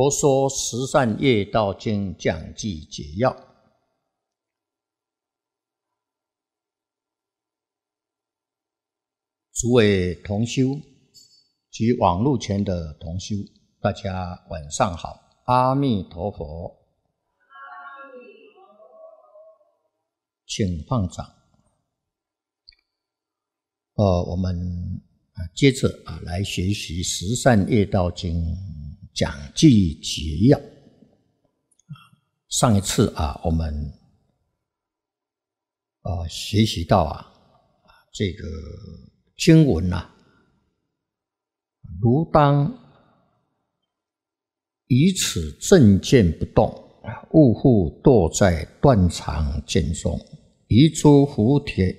《佛说十善业道经》讲记解要，诸位同修及网络前的同修，大家晚上好！阿弥陀佛，请放掌。呃，我们啊，接着啊，来学习《十善业道经》。讲记摘要。上一次啊，我们啊学习到啊这个经文呐，如当以此正见不动，勿复堕在断肠见中，移诸福田，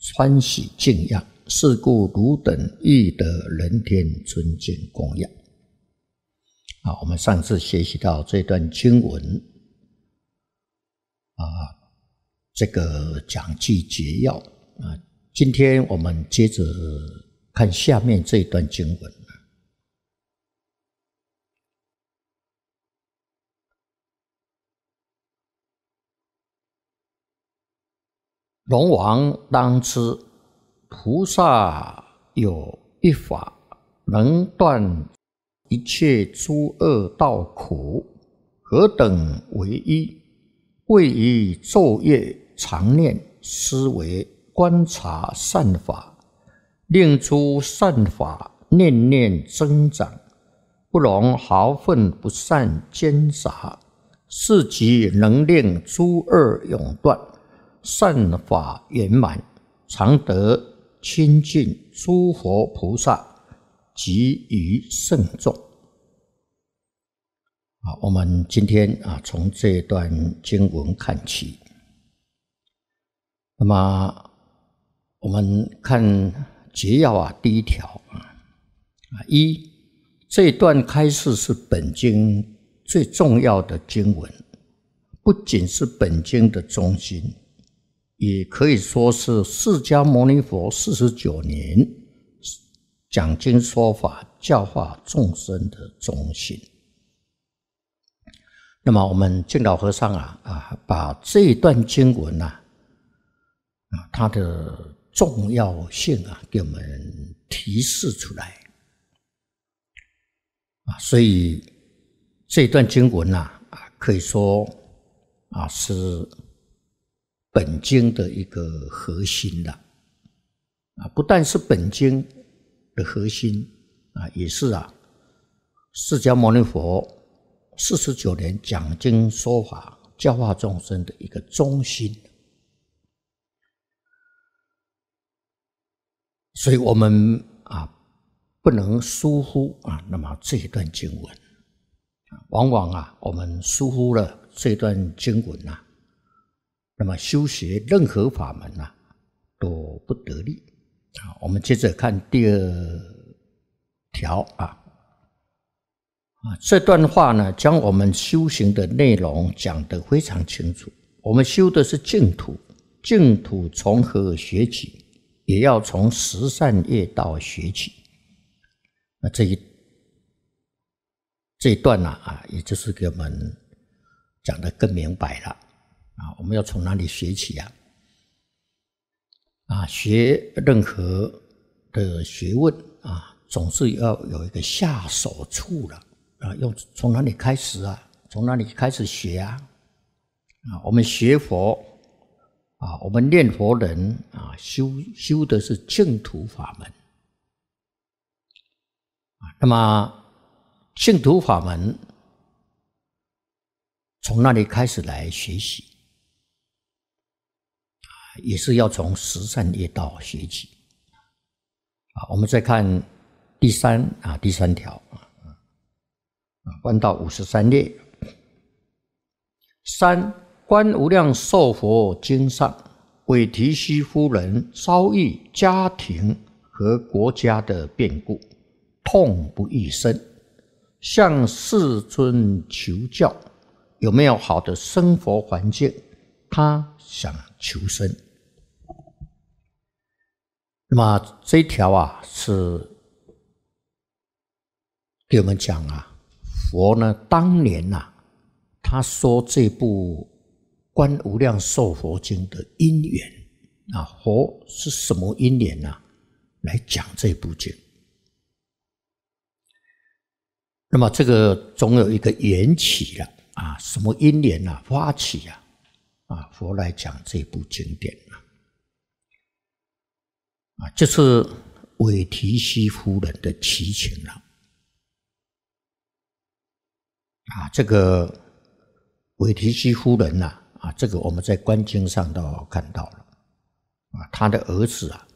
川喜敬仰。是故汝等亦得人天尊敬供养。啊，我们上次学习到这段经文，啊，这个讲记节要啊，今天我们接着看下面这一段经文。龙王当知，菩萨有一法，能断。一切诸恶道苦，何等为一？位以昼夜常念思维观察善法，令诸善法念念增长，不容毫分不善奸杂。是即能令诸恶永断，善法圆满，常得亲近诸佛菩萨。急于慎重。好，我们今天啊，从这段经文看起。那么，我们看节要啊，第一条啊，啊一这一段开示是本经最重要的经文，不仅是本经的中心，也可以说是释迦牟尼佛四十九年。讲经说法，教化众生的中心。那么我们净老和尚啊啊，把这一段经文呢啊，它的重要性啊，给我们提示出来啊。所以这一段经文呢啊，可以说啊是本经的一个核心的啊，不但是本经。的核心啊，也是啊，释迦牟尼佛四十九年讲经说法、教化众生的一个中心。所以，我们啊，不能疏忽啊。那么这一段经文，往往啊，我们疏忽了这段经文啊，那么修学任何法门啊，都不得力。好，我们接着看第二条啊啊，这段话呢，将我们修行的内容讲得非常清楚。我们修的是净土，净土从何学起，也要从十善业道学起。那这一这一段呢啊，也就是给我们讲的更明白了啊，我们要从哪里学起呀？啊，学任何的学问啊，总是要有一个下手处了啊，要从哪里开始啊？从哪里开始学啊？啊，我们学佛啊，我们念佛人啊，修修的是净土法门啊。那么，净土法门从哪里开始来学习？也是要从十善业道学起啊！我们再看第三啊，第三条啊，翻到五十三列。三观无量寿佛经上，韦提希夫人遭遇家庭和国家的变故，痛不欲生，向世尊求教有没有好的生活环境？他想。求生。那么这一条啊，是给我们讲啊，佛呢当年呐，他说这部《观无量寿佛经》的因缘啊，佛是什么因缘呢？来讲这部经。那么这个总有一个缘起了啊，什么因缘呢？发起呀。啊，佛来讲这部经典了。啊，这是韦提希夫人的祈请了。啊，这个韦提希夫人呐，啊，这个我们在《观经》上都看到了。啊，他的儿子啊，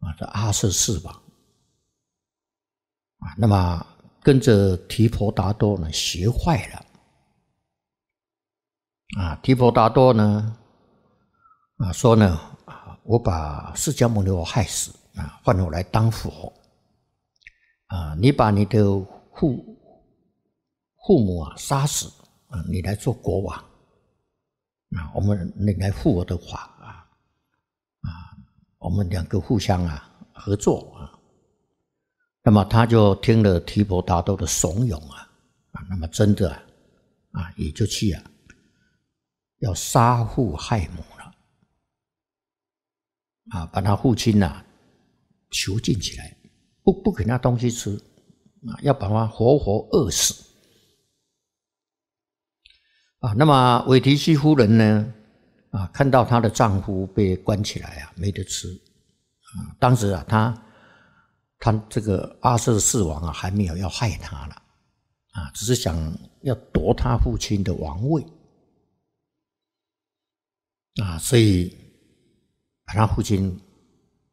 啊，这阿瑟四吧，啊，那么跟着提婆达多呢，学坏了。啊，提婆达多呢？啊，说呢啊，我把释迦牟尼我害死啊，换我来当佛啊！你把你的父父母啊杀死啊，你来做国王啊！我们你来护我的法啊啊！我们两个互相啊合作啊。那么他就听了提婆达多的怂恿啊啊，那么真的啊也就去了。要杀父害母了，啊，把他父亲呐囚禁起来，不不给他东西吃，啊，要把他活活饿死，啊，那么韦提希夫人呢，啊，看到她的丈夫被关起来啊，没得吃，啊，当时啊，她她这个阿瑟四王啊，还没有要害她了，啊，只是想要夺他父亲的王位。啊，所以把他父亲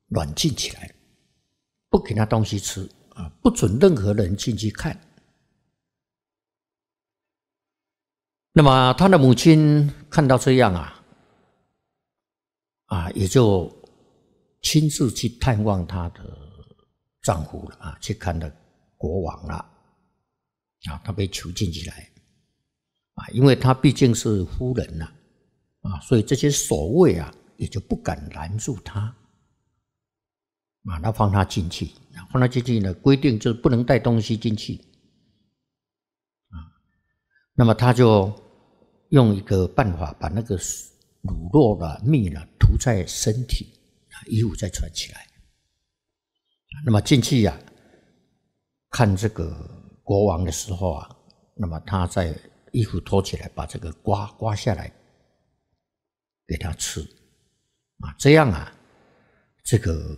软禁起来，不给他东西吃啊，不准任何人进去看。那么他的母亲看到这样啊，啊，也就亲自去探望他的丈夫了啊，去看的国王了啊，他被囚禁起来啊，因为他毕竟是夫人呐。啊，所以这些守卫啊，也就不敢拦住他，啊，那放他进去，放他进去呢？规定就是不能带东西进去，啊，那么他就用一个办法，把那个乳酪啊、蜜呢涂在身体，啊，衣服再穿起来，那么进去呀，看这个国王的时候啊，那么他在衣服脱起来，把这个刮刮下来。给他吃，啊，这样啊，这个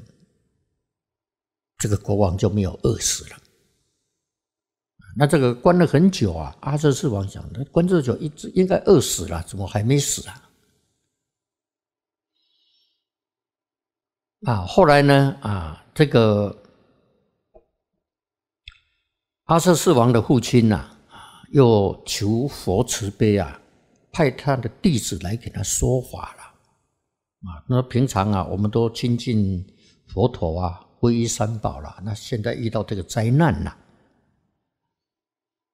这个国王就没有饿死了。那这个关了很久啊，阿瑟四王想，关这么久一直应该饿死了，怎么还没死啊？啊，后来呢，啊，这个阿瑟四王的父亲呐，又求佛慈悲啊。派他的弟子来给他说法了，啊，那平常啊，我们都亲近佛陀啊，皈依三宝了。那现在遇到这个灾难了，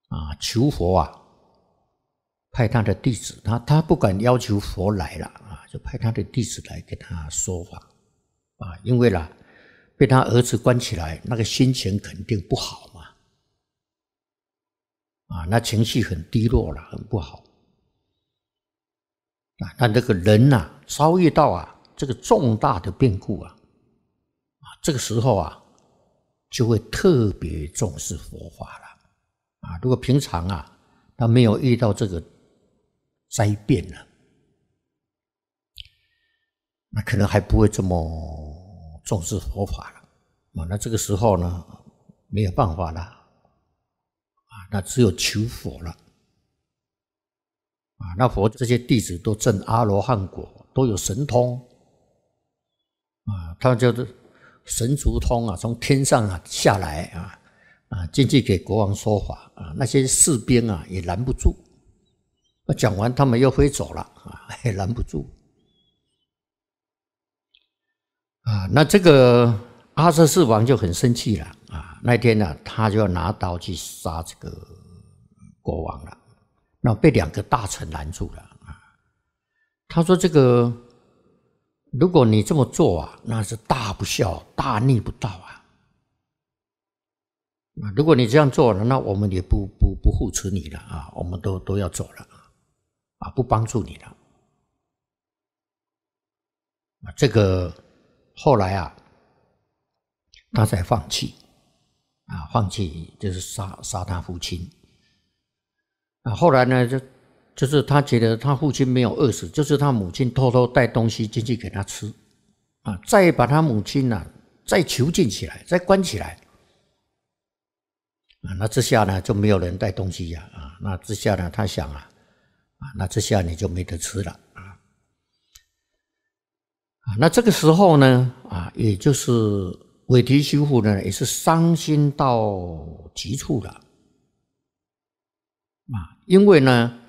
啊，求佛啊，派他的弟子，他他不敢要求佛来了啊，就派他的弟子来给他说法，啊，因为啦，被他儿子关起来，那个心情肯定不好嘛，啊，那情绪很低落了，很不好。那那这个人呐，遭遇到啊这个重大的变故啊，啊这个时候啊，就会特别重视佛法了。啊，如果平常啊，他没有遇到这个灾变呢，那可能还不会这么重视佛法了。啊，那这个时候呢，没有办法了，啊，那只有求佛了。啊，那佛这些弟子都证阿罗汉果，都有神通，啊，他就是神足通啊，从天上啊下来啊，啊，进去给国王说法啊，那些士兵啊也拦不住，那讲完他们又飞走了啊，也拦不住。啊，那这个阿瑟四王就很生气了啊，那天呢，他就要拿刀去杀这个国王了。那被两个大臣拦住了啊！他说：“这个，如果你这么做啊，那是大不孝、大逆不道啊！啊，如果你这样做了，那我们也不不不护持你了啊！我们都都要走了，啊，不帮助你了啊！这个后来啊，他才放弃啊，放弃就是杀杀他父亲。”后来呢，就就是他觉得他父亲没有饿死，就是他母亲偷偷带东西进去给他吃，啊，再把他母亲呢再囚禁起来，再关起来，啊，那这下呢就没有人带东西呀，啊，那这下呢他想啊，啊，那这下你就没得吃了，啊，啊，那这个时候呢，啊，也就是尾提修复呢也是伤心到极处了。因为呢，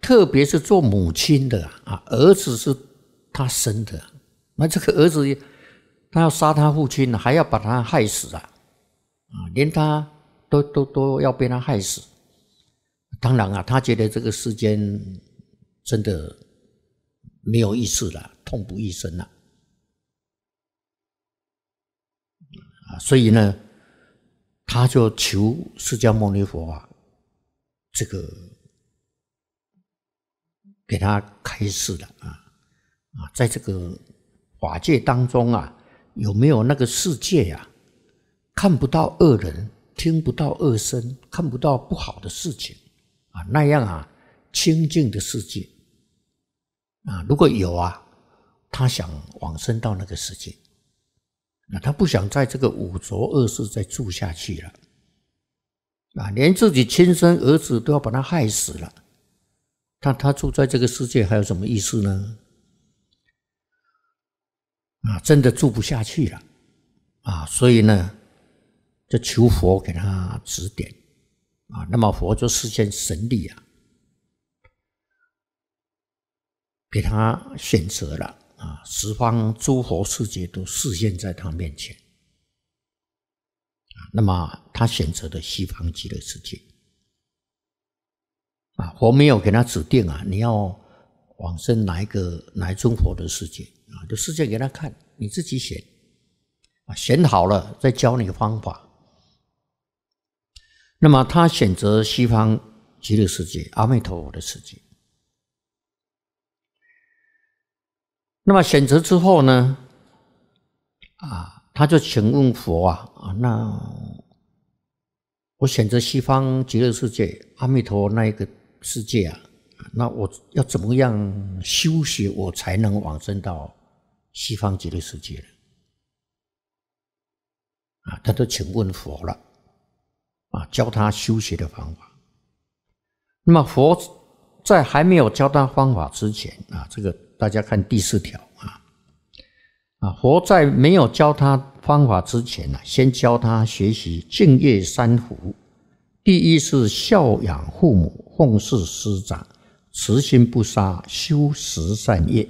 特别是做母亲的啊，儿子是他生的，那这个儿子他要杀他父亲，还要把他害死啊！啊，连他都都都要被他害死。当然啊，他觉得这个世间真的没有意思了，痛不欲生了啊！所以呢，他就求释迦牟尼佛啊，这个。给他开示了啊啊，在这个法界当中啊，有没有那个世界呀？看不到恶人，听不到恶声，看不到不好的事情啊？那样啊，清净的世界啊，如果有啊，他想往生到那个世界。那他不想在这个五浊恶世再住下去了啊！连自己亲生儿子都要把他害死了。但他住在这个世界还有什么意思呢？啊，真的住不下去了，啊，所以呢，就求佛给他指点，啊，那么佛就实现神力啊，给他选择了啊，十方诸佛世界都示现在他面前，啊，那么他选择的西方极乐世界。啊，佛没有给他指定啊，你要往生哪一个哪一尊佛的世界啊？就世界给他看，你自己选啊，选好了再教你方法。那么他选择西方极乐世界阿弥陀佛的世界。那么选择之后呢？啊，他就请问佛啊啊，那我选择西方极乐世界阿弥陀那一个。世界啊，那我要怎么样修学，我才能往生到西方极乐世界呢？啊，他都请问佛了，啊，教他修学的方法。那么佛在还没有教他方法之前，啊，这个大家看第四条啊，啊，佛在没有教他方法之前呢，先教他学习净业三福。第一是孝养父母，奉事师长，慈心不杀，修十善业；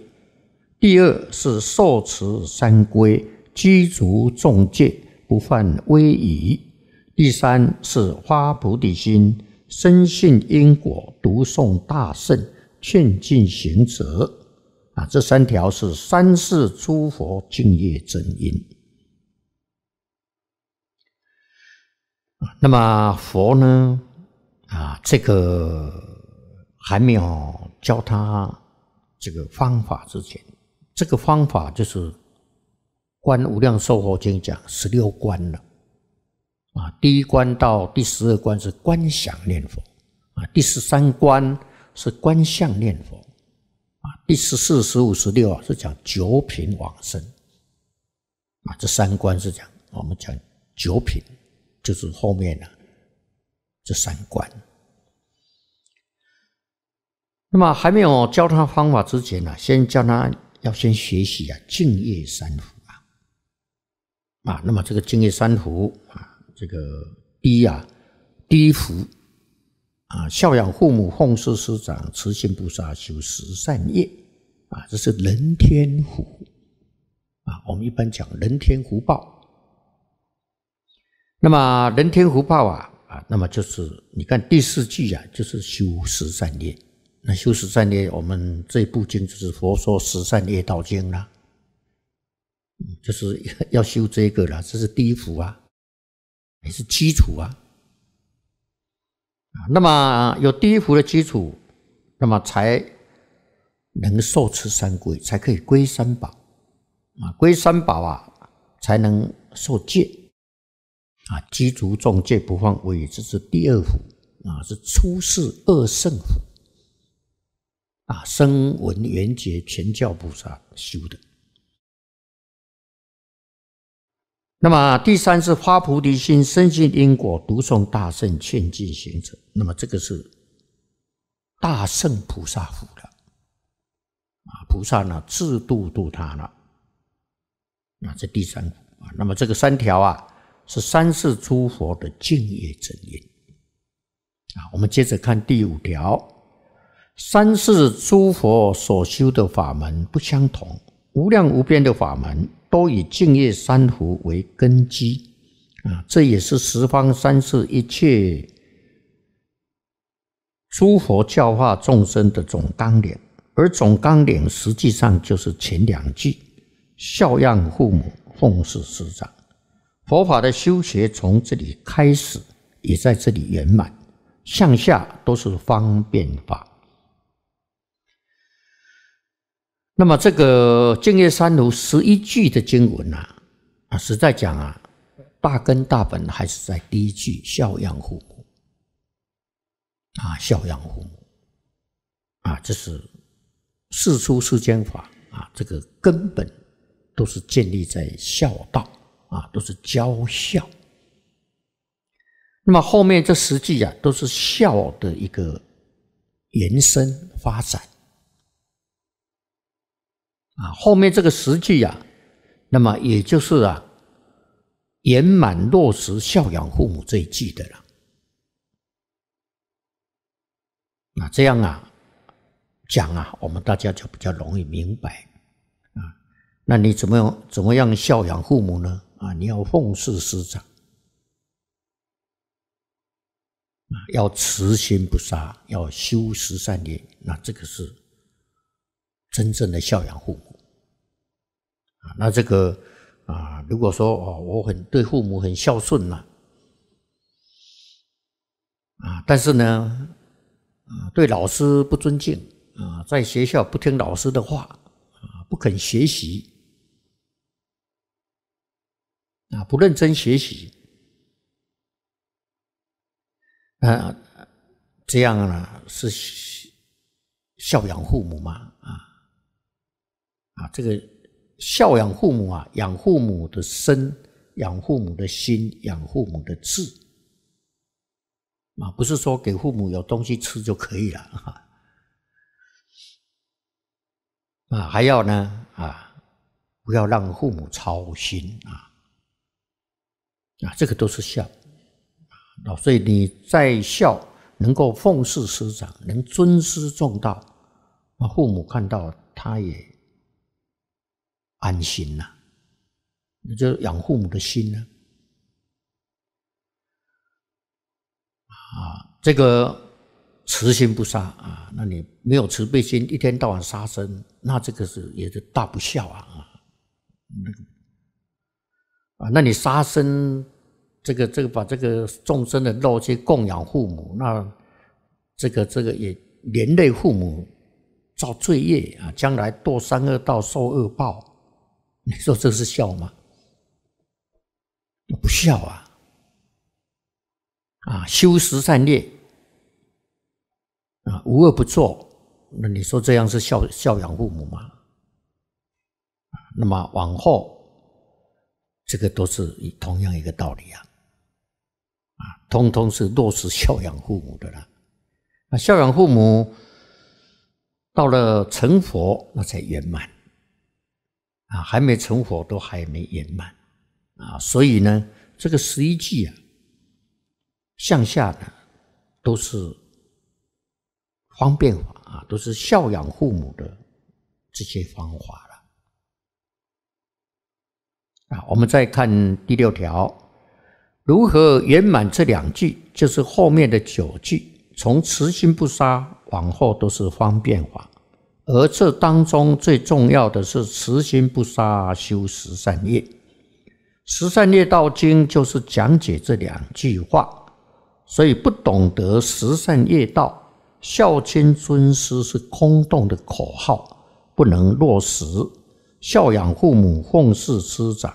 第二是受持三规，积足众戒，不犯威仪；第三是发菩提心，深信因果，读诵大圣，劝进贤者。啊，这三条是三世诸佛敬业真因。那么佛呢？啊，这个还没有教他这个方法之前，这个方法就是《观无量寿佛经》讲十六观了。啊，第一关到第十二关是观想念佛，啊，第十三关是观相念佛，啊，第十四、十五、十六啊是讲九品往生。啊，这三关是讲我们讲九品。就是后面啊这三观。那么还没有教他方法之前呢，先教他要先学习啊，净业三福啊，啊，那么这个净业三福啊，这个第一啊，第一福啊，孝养父母，奉事师长，慈心菩萨、修十善业啊，这是人天福啊，我们一般讲人天福报。那么人天福报啊啊，那么就是你看第四句啊，就是修十善业。那修十善业，我们这部经就是《佛说十善业道经》啦，就是要修这个啦。这是第一福啊，也是基础啊。那么有第一福的基础，那么才能受持三归，才可以归三宝啊。归三宝啊，才能受戒。啊！积足众戒不放为这是第二福啊，是出世二圣福啊。声闻缘觉、全教菩萨修的。那么第三是发菩提心，深信因果，读诵大圣劝进行者。那么这个是大圣菩萨福的啊！菩萨呢，自度度他了。那这第三啊，那么这个三条啊。是三世诸佛的净业正因啊！我们接着看第五条：三世诸佛所修的法门不相同，无量无边的法门都以净业三福为根基啊！这也是十方三世一切诸佛教化众生的总纲领，而总纲领实际上就是前两句：孝养父母，奉事师长。佛法的修学从这里开始，也在这里圆满，向下都是方便法。那么这个《净业三如十一句》的经文啊，啊，实在讲啊，大根大本还是在第一句“孝养父母”。啊，孝养父母，啊，这是世出世间法啊，这个根本都是建立在孝道。啊，都是教孝，那么后面这十句啊，都是孝的一个延伸发展。啊，后面这个十句啊，那么也就是啊，圆满落实孝养父母这一句的了。那这样啊，讲啊，我们大家就比较容易明白。啊，那你怎么样怎么样孝养父母呢？啊！你要奉事师长，啊，要慈心不杀，要修十善业，那这个是真正的孝养父母。啊，那这个啊，如果说哦，我很对父母很孝顺呐，啊，但是呢，啊，对老师不尊敬，啊，在学校不听老师的话，啊，不肯学习。啊！不认真学习，啊，这样呢是孝养父母嘛？啊啊，这个孝养父母啊，养父母的身，养父母的心，养父母的志，啊，不是说给父母有东西吃就可以了啊！啊，还要呢啊，不要让父母操心啊！啊，这个都是孝，老，所以你在孝能够奉事师长，能尊师重道，那父母看到他也安心呐，你就养父母的心呢。啊，这个慈心不杀啊，那你没有慈悲心，一天到晚杀生，那这个是也是大不孝啊啊。那你杀生，这个这个把这个众生的肉去供养父母，那这个这个也连累父母造罪业啊，将来堕三恶道受恶报。你说这是孝吗？不孝啊！啊，修十善业啊，无恶不作，那你说这样是孝孝养父母吗？那么往后。这个都是同样一个道理啊，啊，通通是落实孝养父母的啦。那孝养父母，到了成佛那才圆满，啊，还没成佛都还没圆满，啊，所以呢，这个十一季啊，向下的都是方便法啊，都是孝养父母的这些方法。啊，我们再看第六条，如何圆满这两句，就是后面的九句，从慈心不杀往后都是方便法，而这当中最重要的是慈心不杀修十善业，十善业道经就是讲解这两句话，所以不懂得十善业道，孝亲尊师是空洞的口号，不能落实。孝养父母，奉事师长。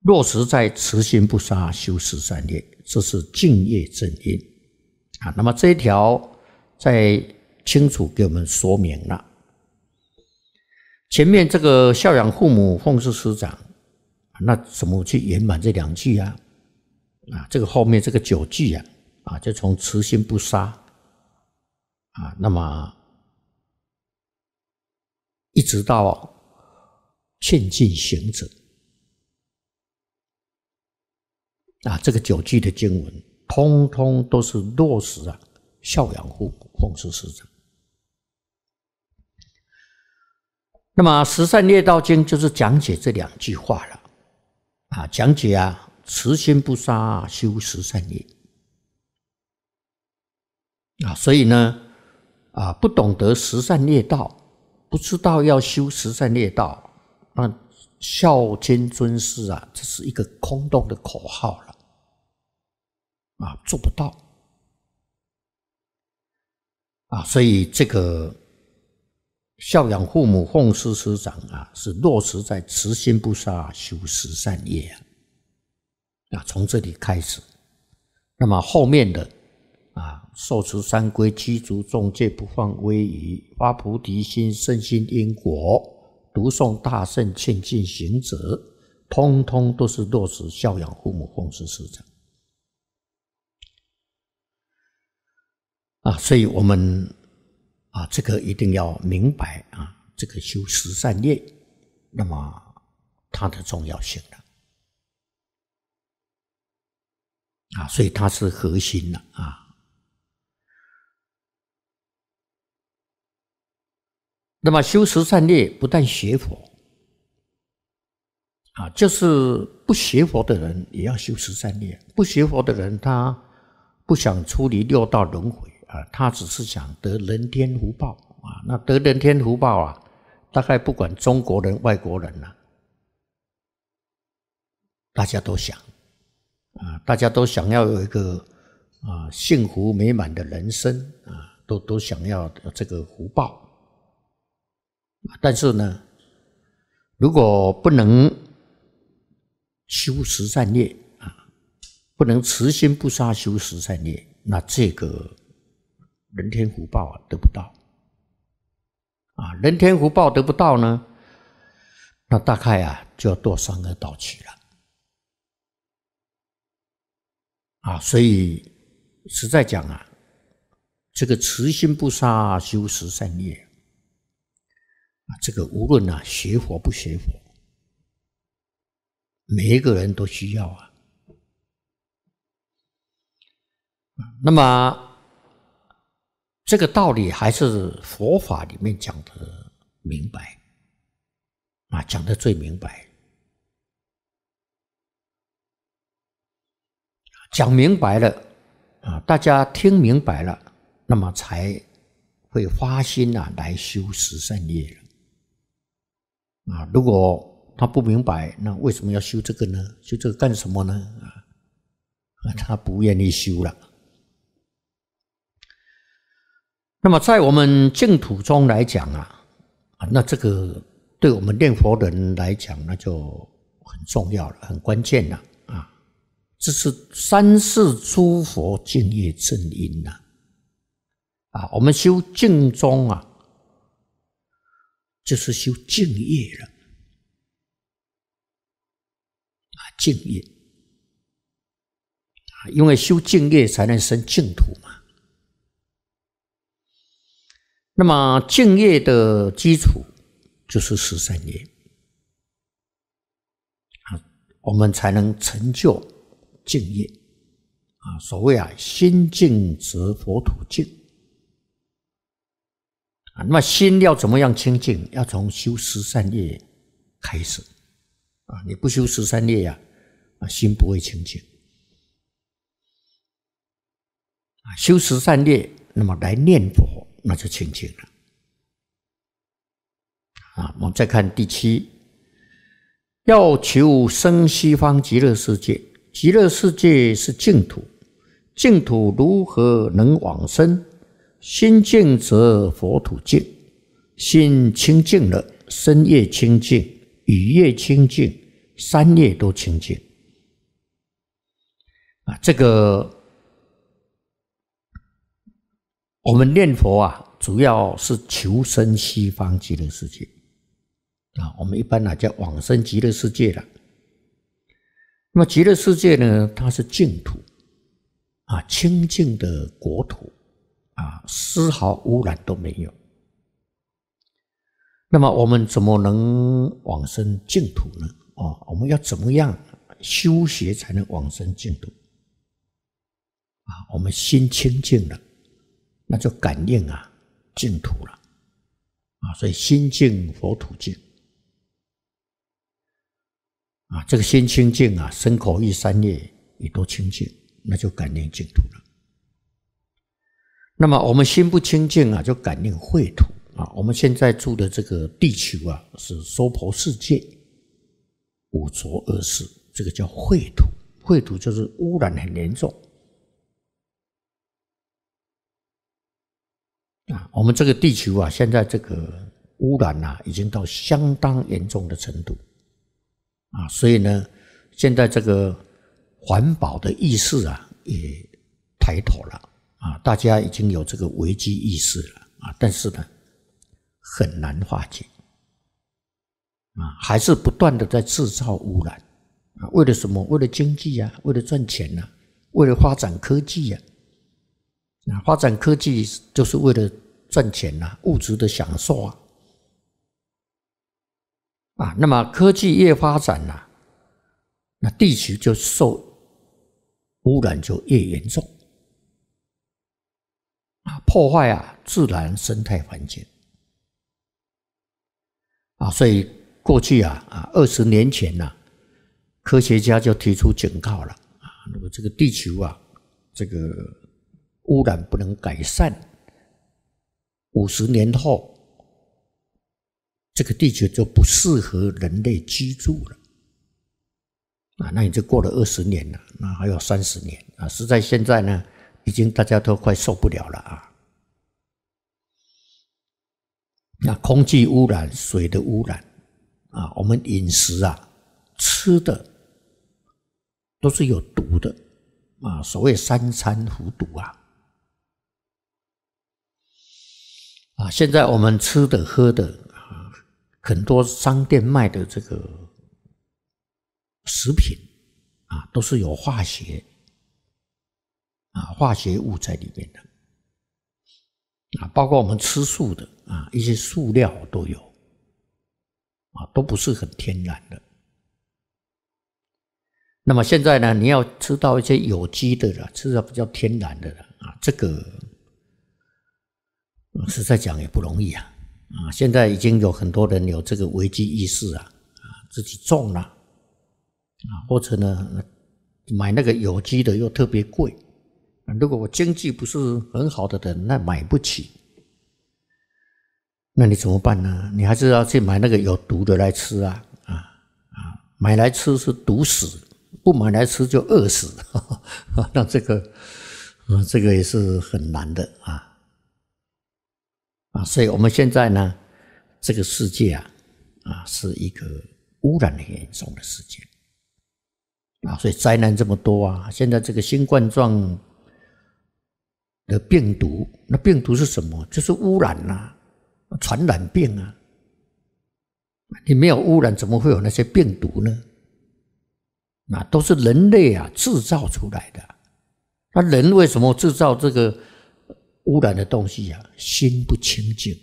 落实在慈心不杀，修十善业，这是敬业正因啊。那么这一条在清楚给我们说明了。前面这个孝养父母，奉事师长，那怎么去圆满这两句啊？啊，这个后面这个九句啊，啊，就从慈心不杀，啊，那么。一直到劝进行者啊，这个九句的经文，通通都是落实啊孝养父、奉事师长。那么十善业道经就是讲解这两句话了啊，讲解啊慈心不杀，修十善业啊，所以呢啊，不懂得十善业道。不知道要修十善业道，那孝亲尊师啊，这是一个空洞的口号了，啊，做不到，啊，所以这个孝养父母、奉师师长啊，是落实在慈心不杀、修十善业啊，从这里开始，那么后面的啊。受持三规，七足众戒，不放威仪，发菩提心，身心因果，读诵大圣庆净行者，通通都是落实孝养父母、奉事师长。啊，所以我们啊，这个一定要明白啊，这个修十善业，那么它的重要性了。啊，所以它是核心了啊。那么修持善业，不但学佛啊，就是不学佛的人，也要修持善业。不学佛的人，他不想出离六道轮回啊，他只是想得人天福报啊。那得人天福报啊，大概不管中国人、外国人呐，大家都想啊，大家都想要有一个啊幸福美满的人生啊，都都想要这个福报。但是呢，如果不能修十善业啊，不能慈心不杀修十善业，那这个人天福报啊得不到啊。人天福报得不到呢，那大概啊就要堕三恶道去了啊。所以实在讲啊，这个慈心不杀修十善业。啊，这个无论呐学佛不学佛，每一个人都需要啊。那么这个道理还是佛法里面讲的明白，啊讲的最明白，讲明白了啊，大家听明白了，那么才会发心啊来修十善业了。啊，如果他不明白，那为什么要修这个呢？修这个干什么呢？啊，他不愿意修了。那么，在我们净土中来讲啊，啊，那这个对我们念佛人来讲，那就很重要了，很关键了啊。这是三世诸佛净业正因呐，啊，我们修净中啊。就是修净业了啊，净业啊，因为修净业才能生净土嘛。那么净业的基础就是十三业啊，我们才能成就静业啊。所谓啊，心静则佛土静。啊，那么心要怎么样清净？要从修十善业开始啊！你不修十善业呀，啊，心不会清净啊！修十善业，那么来念佛，那就清净了啊！我们再看第七，要求生西方极乐世界。极乐世界是净土，净土如何能往生？心静则佛土静，心清净了，身也清净，语也清净，三业都清净。啊，这个我们念佛啊，主要是求生西方极乐世界啊。我们一般呢叫往生极乐世界了。那么极乐世界呢，它是净土啊，清净的国土。啊，丝毫污染都没有。那么我们怎么能往生净土呢？啊，我们要怎么样修学才能往生净土？啊，我们心清净了，那就感应啊净土了。啊，所以心净佛土净。啊，这个心清净啊，身口意三业也都清净，那就感应净土了。那么我们心不清净啊，就感应秽土啊。我们现在住的这个地球啊，是娑婆世界五浊恶世，这个叫秽土。秽土就是污染很严重啊。我们这个地球啊，现在这个污染呐，已经到相当严重的程度啊。所以呢，现在这个环保的意识啊，也抬头了。啊，大家已经有这个危机意识了啊，但是呢，很难化解啊，还是不断的在制造污染啊。为了什么？为了经济啊，为了赚钱呐？为了发展科技呀？啊，发展科技就是为了赚钱呐，物质的享受啊。啊，那么科技越发展呐，那地区就受污染就越严重。啊，破坏啊，自然生态环境啊，所以过去啊啊，二十年前啊，科学家就提出警告了啊，那么这个地球啊，这个污染不能改善，五十年后，这个地球就不适合人类居住了啊，那你就过了二十年了，那还有三十年啊，是在现在呢。已经大家都快受不了了啊！那空气污染、水的污染啊，我们饮食啊吃的都是有毒的啊，所谓三餐服毒啊啊！现在我们吃的喝的啊，很多商店卖的这个食品啊，都是有化学。啊，化学物在里面的啊，包括我们吃素的啊，一些塑料都有啊，都不是很天然的。那么现在呢，你要吃到一些有机的了，吃的比较天然的了啊，这个实在讲也不容易啊啊，现在已经有很多人有这个危机意识啊啊，自己种了啊，或者呢买那个有机的又特别贵。如果我经济不是很好的人，那买不起，那你怎么办呢？你还是要去买那个有毒的来吃啊啊啊！买来吃是毒死，不买来吃就饿死。那这个，啊，这个也是很难的啊啊！所以我们现在呢，这个世界啊啊，是一个污染很严重的世界啊，所以灾难这么多啊，现在这个新冠状。的病毒，那病毒是什么？就是污染呐，传染病啊。你没有污染，怎么会有那些病毒呢？那都是人类啊制造出来的。那人为什么制造这个污染的东西啊？心不清净。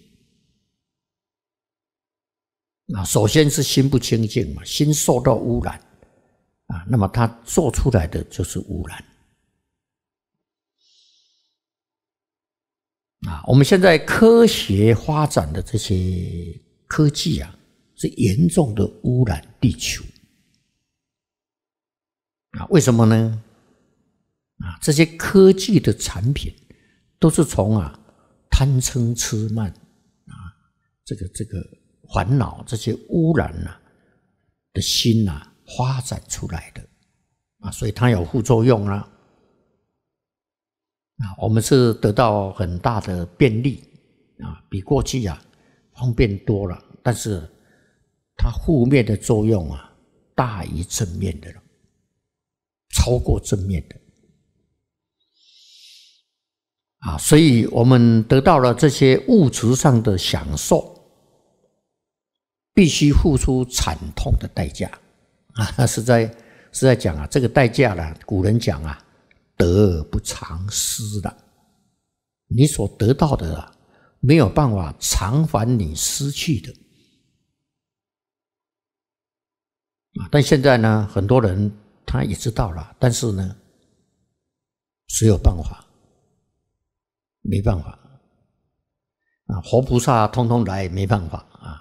那首先是心不清净嘛，心受到污染啊，那么他做出来的就是污染。我们现在科学发展的这些科技啊，是严重的污染地球啊？为什么呢？啊，这些科技的产品都是从啊贪嗔痴慢啊这个这个烦恼这些污染呐的心呐发展出来的啊，所以它有副作用了。啊，我们是得到很大的便利啊，比过去啊方便多了。但是它负面的作用啊，大于正面的了，超过正面的啊。所以，我们得到了这些物质上的享受，必须付出惨痛的代价啊！是在是在讲啊，这个代价呢，古人讲啊。得而不偿失的，你所得到的，啊，没有办法偿还你失去的啊！但现在呢，很多人他也知道了，但是呢，谁有办法，没办法啊！活菩萨通通来，没办法啊！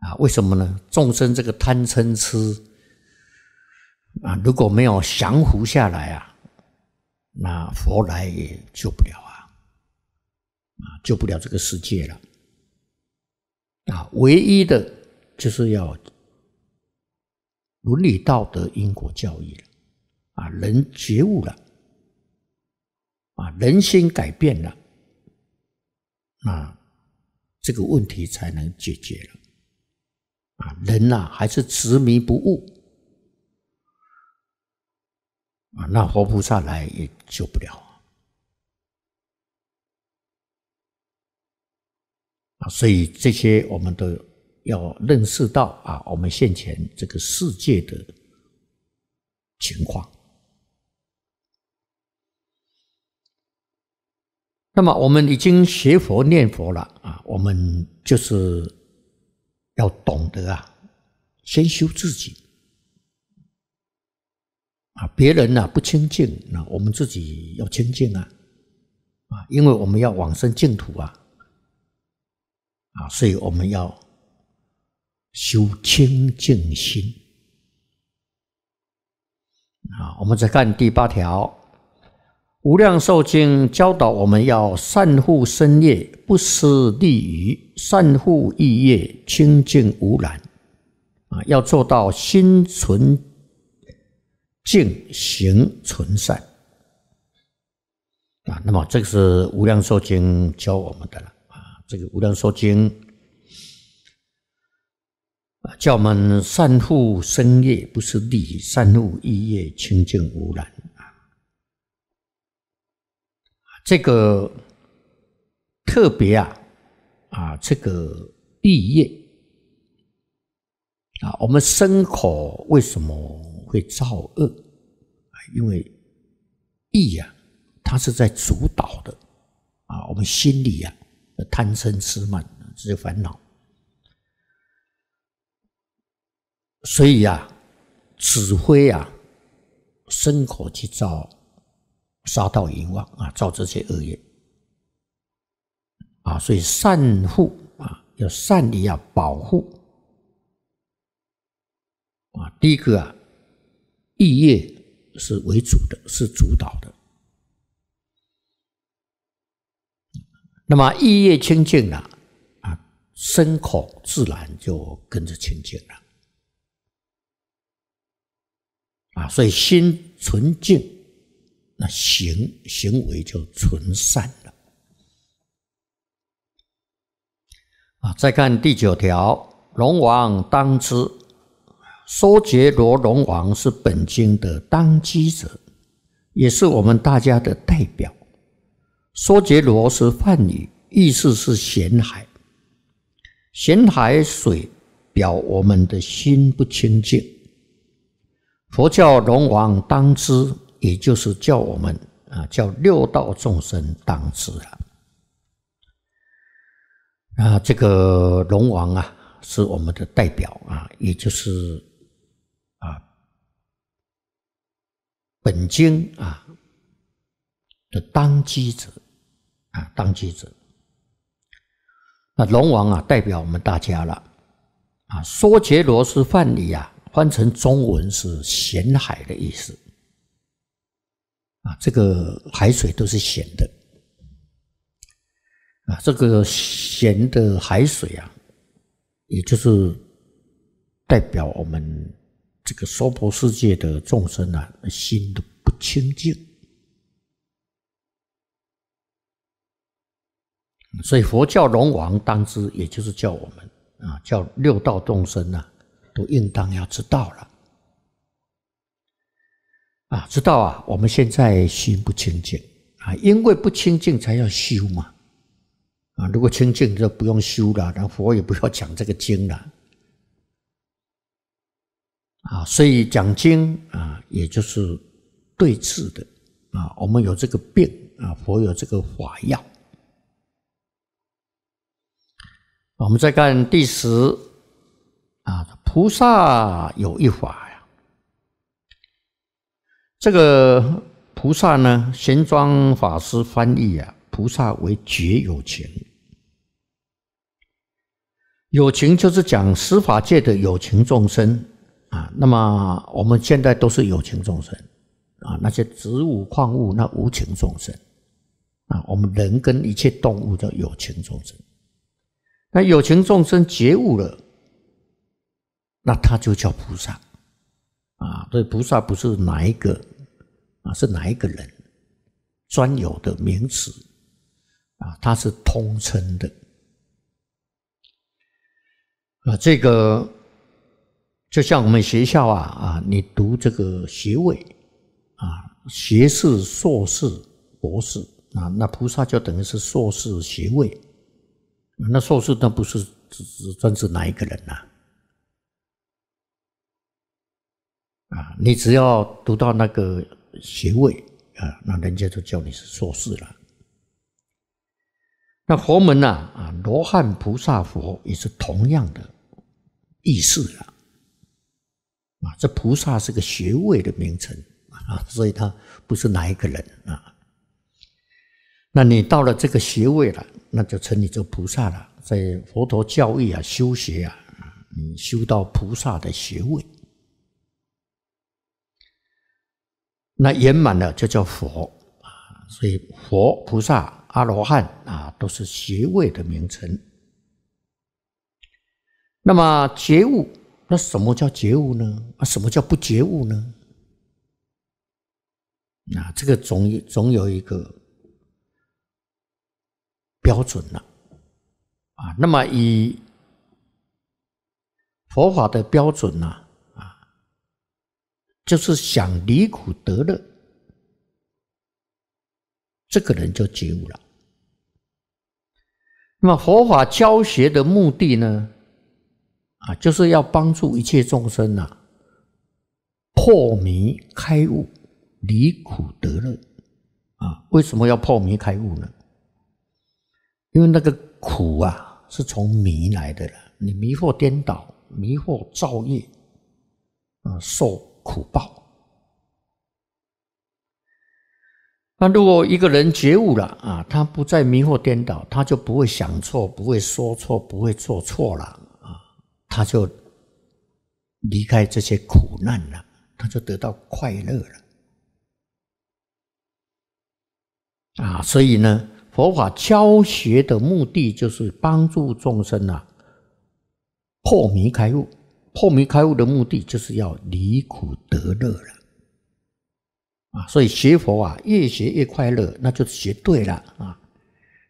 啊，为什么呢？众生这个贪嗔痴。啊，如果没有降伏下来啊，那佛来也救不了啊，啊，救不了这个世界了。啊，唯一的就是要伦理道德、因果教育了。啊，人觉悟了，啊，人心改变了，那这个问题才能解决了。啊，人呐，还是执迷不悟。啊，那活菩萨来也救不了啊！所以这些我们都要认识到啊，我们现前这个世界的情况。那么我们已经学佛念佛了啊，我们就是要懂得啊，先修自己。啊，别人呢不清净，那我们自己要清净啊！啊，因为我们要往生净土啊，啊，所以我们要修清净心。啊，我们再看第八条，《无量寿经》教导我们要善护身业，不思利欲；善护意业，清净无染。啊，要做到心存。净行存善啊，那么这个是《无量寿经》教我们的了啊。这个《无量寿经》叫我们善护身业，不是利；善护意业，清净无染啊。这个特别啊啊，这个意业啊，我们身口为什么？会造恶啊，因为意呀，它是在主导的啊。我们心里呀，贪嗔痴慢这些烦恼，所以呀，指挥呀，牲口去造杀盗淫妄啊，造这些恶业啊。所以善护啊，要善利要保护啊。第一个啊。意业是为主的，是主导的。那么意业清净了，啊，身口自然就跟着清净了，啊，所以心纯净，那行行为就纯善了。啊，再看第九条，龙王当知。梭羯罗龙王是本经的当机者，也是我们大家的代表。梭羯罗是梵语，意思是咸海。咸海水表我们的心不清净。佛教龙王当知，也就是叫我们啊，叫六道众生当知啊。啊，这个龙王啊，是我们的代表啊，也就是。本经啊的当机者啊，当机者那龙王啊，代表我们大家了啊。梭杰罗斯范里啊，翻成中文是咸海的意思啊。这个海水都是咸的啊。这个咸的海水啊，也就是代表我们。这个娑婆世界的众生啊，心的不清净，所以佛教龙王当知，也就是叫我们啊，叫六道众生啊，都应当要知道了啊，知道啊，我们现在心不清净啊，因为不清净才要修嘛啊，如果清净就不用修了，那佛也不要讲这个经了。啊，所以讲经啊，也就是对治的啊。我们有这个病啊，佛有这个法药。我们再看第十啊，菩萨有一法呀。这个菩萨呢，玄奘法师翻译啊，菩萨为觉有情。有情就是讲司法界的有情众生。啊，那么我们现在都是有情众生，啊，那些植物、矿物那无情众生，啊，我们人跟一切动物叫有情众生，那有情众生觉悟了，那他就叫菩萨，啊，对，菩萨不是哪一个，啊，是哪一个人专有的名词，啊，它是通称的，啊，这个。就像我们学校啊啊，你读这个学位啊，学士、硕士、博士啊，那菩萨就等于是硕士学位。那硕士，那不是只只专指哪一个人呐？啊，你只要读到那个学位啊，那人家就叫你是硕士了。那佛门呐啊，罗汉、菩萨、佛也是同样的意思了。啊，这菩萨是个学位的名称啊，所以他不是哪一个人啊。那你到了这个学位了，那就称你做菩萨了。在佛陀教义啊，修学啊，你修到菩萨的学位，那圆满了就叫佛啊。所以佛、菩萨、阿罗汉啊，都是学位的名称。那么觉悟。那什么叫觉悟呢？啊，什么叫不觉悟呢？啊，这个总有总有一个标准了啊。那么以佛法的标准呢，啊，就是想离苦得乐，这个人就觉悟了。那么佛法教学的目的呢？啊，就是要帮助一切众生呐，破迷开悟，离苦得乐。啊，为什么要破迷开悟呢？因为那个苦啊，是从迷来的。你迷惑颠倒，迷惑造业，啊，受苦报。那如果一个人觉悟了啊，他不再迷惑颠倒，他就不会想错，不会说错，不会做错了。他就离开这些苦难了，他就得到快乐了。啊，所以呢，佛法教学的目的就是帮助众生啊破迷开悟，破迷开悟的目的就是要离苦得乐了。啊，所以学佛啊，越学越快乐，那就学对了啊。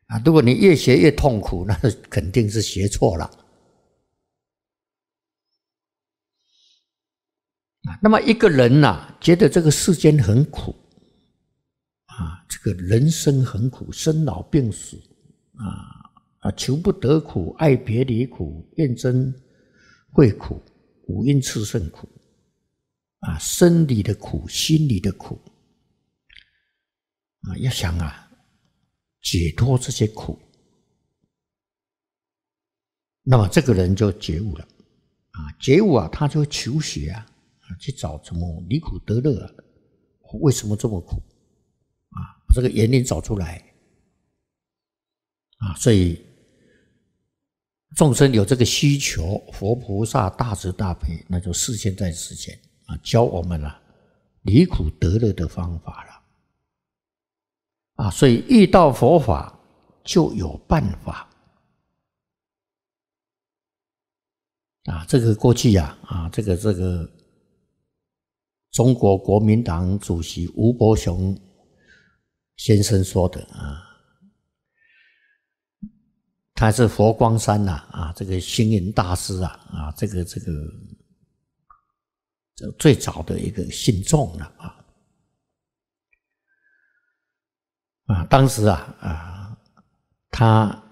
啊，如果你越学越痛苦，那肯定是学错了。那么一个人呐，觉得这个世间很苦，啊，这个人生很苦，生老病死，啊啊，求不得苦，爱别离苦，怨憎会苦，五阴炽盛苦，啊，生理的苦，心理的苦，啊，要想啊解脱这些苦，那么这个人就觉悟了，啊，觉悟啊，他就求学啊。去找什么离苦得乐？啊，为什么这么苦？啊，把这个原因找出来。啊，所以众生有这个需求，佛菩萨大慈大悲，那就示现，在世间啊，教我们了离苦得乐的方法了。啊，所以遇到佛法就有办法。啊，这个过去呀，啊，这个这个。中国国民党主席吴伯雄先生说的啊，他是佛光山呐啊，这个星云大师啊啊，这个这个这最早的一个信众了啊啊，当时啊啊，他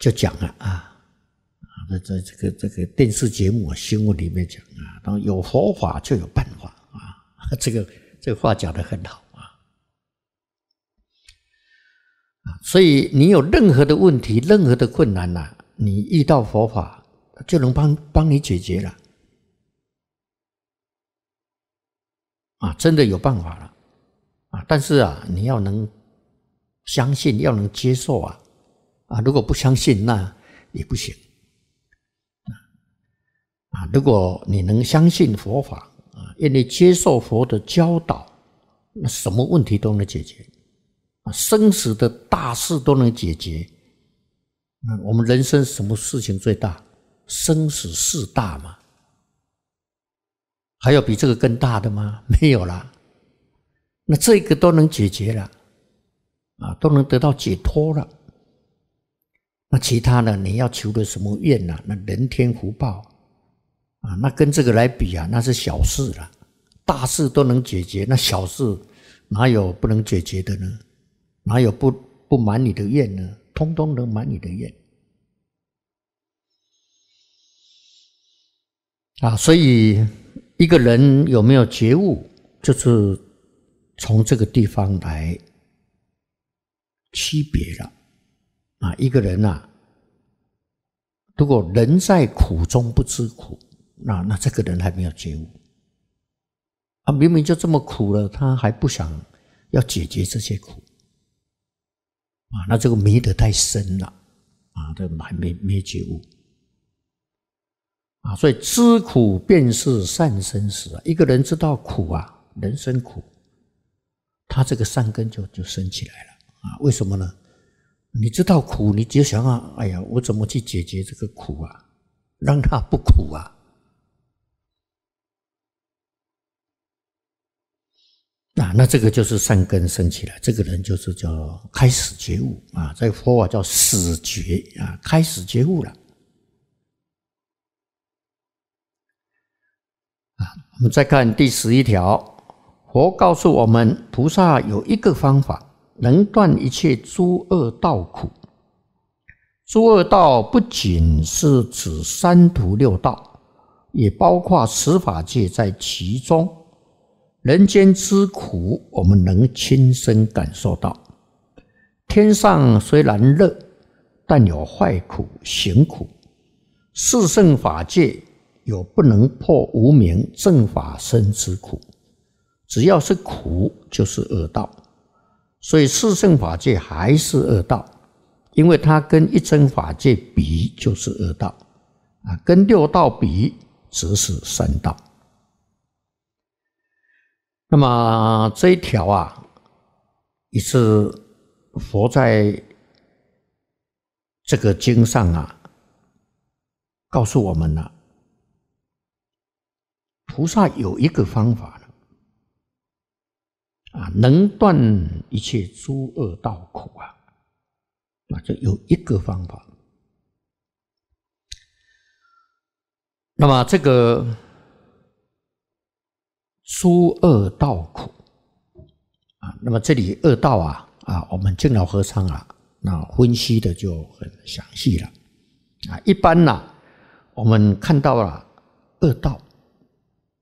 就讲了啊啊，在在这个这个电视节目、新闻里面讲。然后有佛法就有办法啊，这个这个话讲的很好啊，啊，所以你有任何的问题、任何的困难呐，你遇到佛法就能帮帮你解决了，啊，真的有办法了，啊，但是啊，你要能相信，要能接受啊，啊，如果不相信那也不行。啊，如果你能相信佛法啊，愿意接受佛的教导，那什么问题都能解决啊，生死的大事都能解决。那我们人生什么事情最大？生死事大嘛，还有比这个更大的吗？没有啦。那这个都能解决了，啊，都能得到解脱了。那其他的你要求的什么愿呐？那人天福报。啊，那跟这个来比啊，那是小事了。大事都能解决，那小事哪有不能解决的呢？哪有不不满你的愿呢？通通能满你的愿。啊，所以一个人有没有觉悟，就是从这个地方来区别了。啊，一个人呐，如果人在苦中不知苦。那那这个人还没有觉悟，啊，明明就这么苦了，他还不想要解决这些苦，啊，那这个迷得太深了，啊，这个还没没觉悟，啊，所以吃苦便是善生时啊。一个人知道苦啊，人生苦，他这个善根就就生起来了啊。为什么呢？你知道苦，你就想啊，哎呀，我怎么去解决这个苦啊，让他不苦啊？那那这个就是善根生起了，这个人就是叫开始觉悟啊！这个佛啊叫始觉啊，开始觉悟了。啊，我们再看第十一条，佛告诉我们，菩萨有一个方法，能断一切诸恶道苦。诸恶道不仅是指三途六道，也包括十法界在其中。人间之苦，我们能亲身感受到。天上虽然乐，但有坏苦、行苦。四圣法界有不能破无明正法身之苦。只要是苦，就是恶道。所以四圣法界还是恶道，因为它跟一真法界比就是恶道啊，跟六道比只是三道。那么这一条啊，也是佛在这个经上啊，告诉我们了，菩萨有一个方法啊，能断一切诸恶道苦啊，那就有一个方法。那么这个。诸恶道苦啊，那么这里恶道啊啊，我们敬老和尚啊，那分析的就很详细了啊。一般呢，我们看到了恶道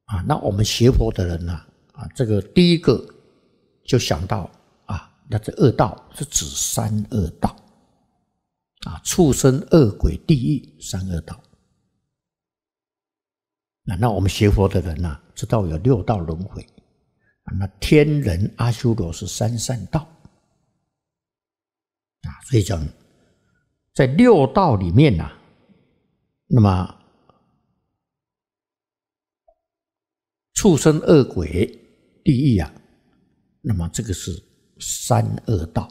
啊，那我们学佛的人呢啊，这个第一个就想到啊，那这恶道是指三恶道啊，畜生、恶鬼、地狱三恶道。那那我们学佛的人呢？知道有六道轮回，那天人阿修罗是三善道啊，所以讲在六道里面啊，那么畜生、恶鬼、地狱啊，那么这个是三恶道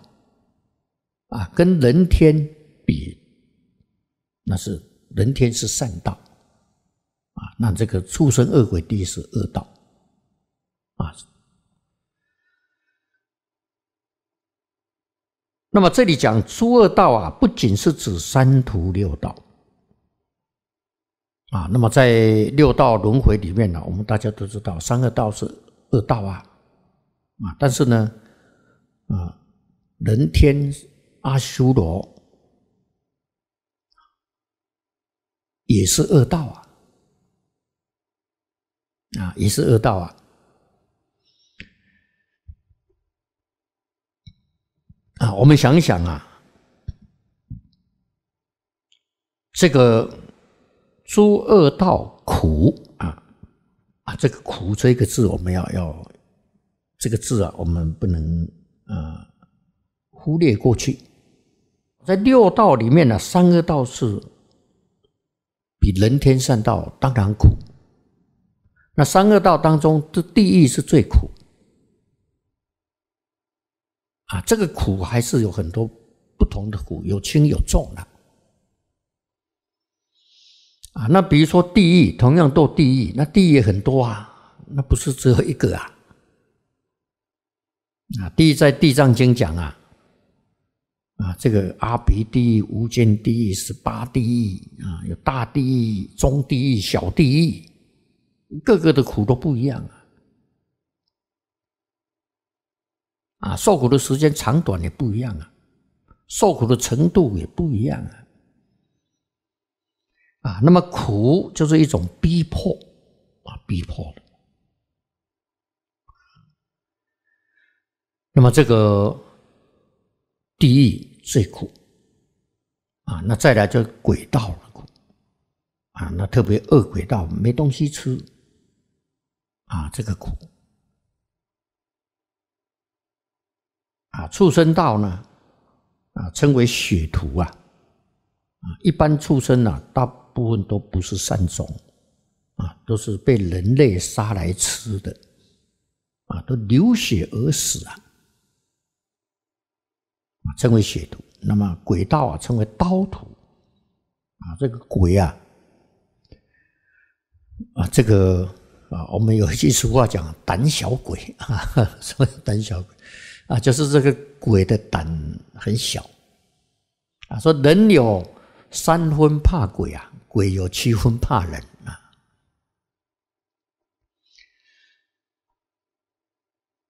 啊，跟人天比，那是人天是善道。啊，那这个畜生、恶鬼、地是恶道，啊。那么这里讲诸恶道啊，不仅是指三途六道，啊。那么在六道轮回里面呢，我们大家都知道三恶道是恶道啊，啊。但是呢，啊，人天、阿修罗也是恶道啊。啊，也是恶道啊！啊，我们想一想啊，这个诸恶道苦啊，啊，这个苦这个字，我们要要这个字啊，我们不能啊忽略过去。在六道里面呢，三恶道是比人天善道当然苦。那三恶道当中的地狱是最苦，啊，这个苦还是有很多不同的苦，有轻有重的，啊，那比如说地狱，同样都地狱，那地狱很多啊，那不是只有一个啊，啊，地狱在地藏经讲啊，啊，这个阿鼻地狱、无间地狱、十八地狱啊，有大地狱、中地狱、小地狱。个个的苦都不一样啊，啊，受苦的时间长短也不一样啊，受苦的程度也不一样啊，啊，那么苦就是一种逼迫啊，逼迫的。那么这个地狱最苦啊，那再来就鬼道了苦啊，那特别饿鬼道没东西吃。啊，这个苦！啊，畜生道呢？啊，称为血徒啊！啊，一般畜生呢，大部分都不是善种，啊，都是被人类杀来吃的，啊，都流血而死啊！啊，称为血徒。那么鬼道啊，称为刀徒。啊，这个鬼啊，啊，这个。啊，我们有一句俗话讲“胆小鬼”，啊，什么胆小鬼？啊，就是这个鬼的胆很小。啊，说人有三分怕鬼啊，鬼有七分怕人啊。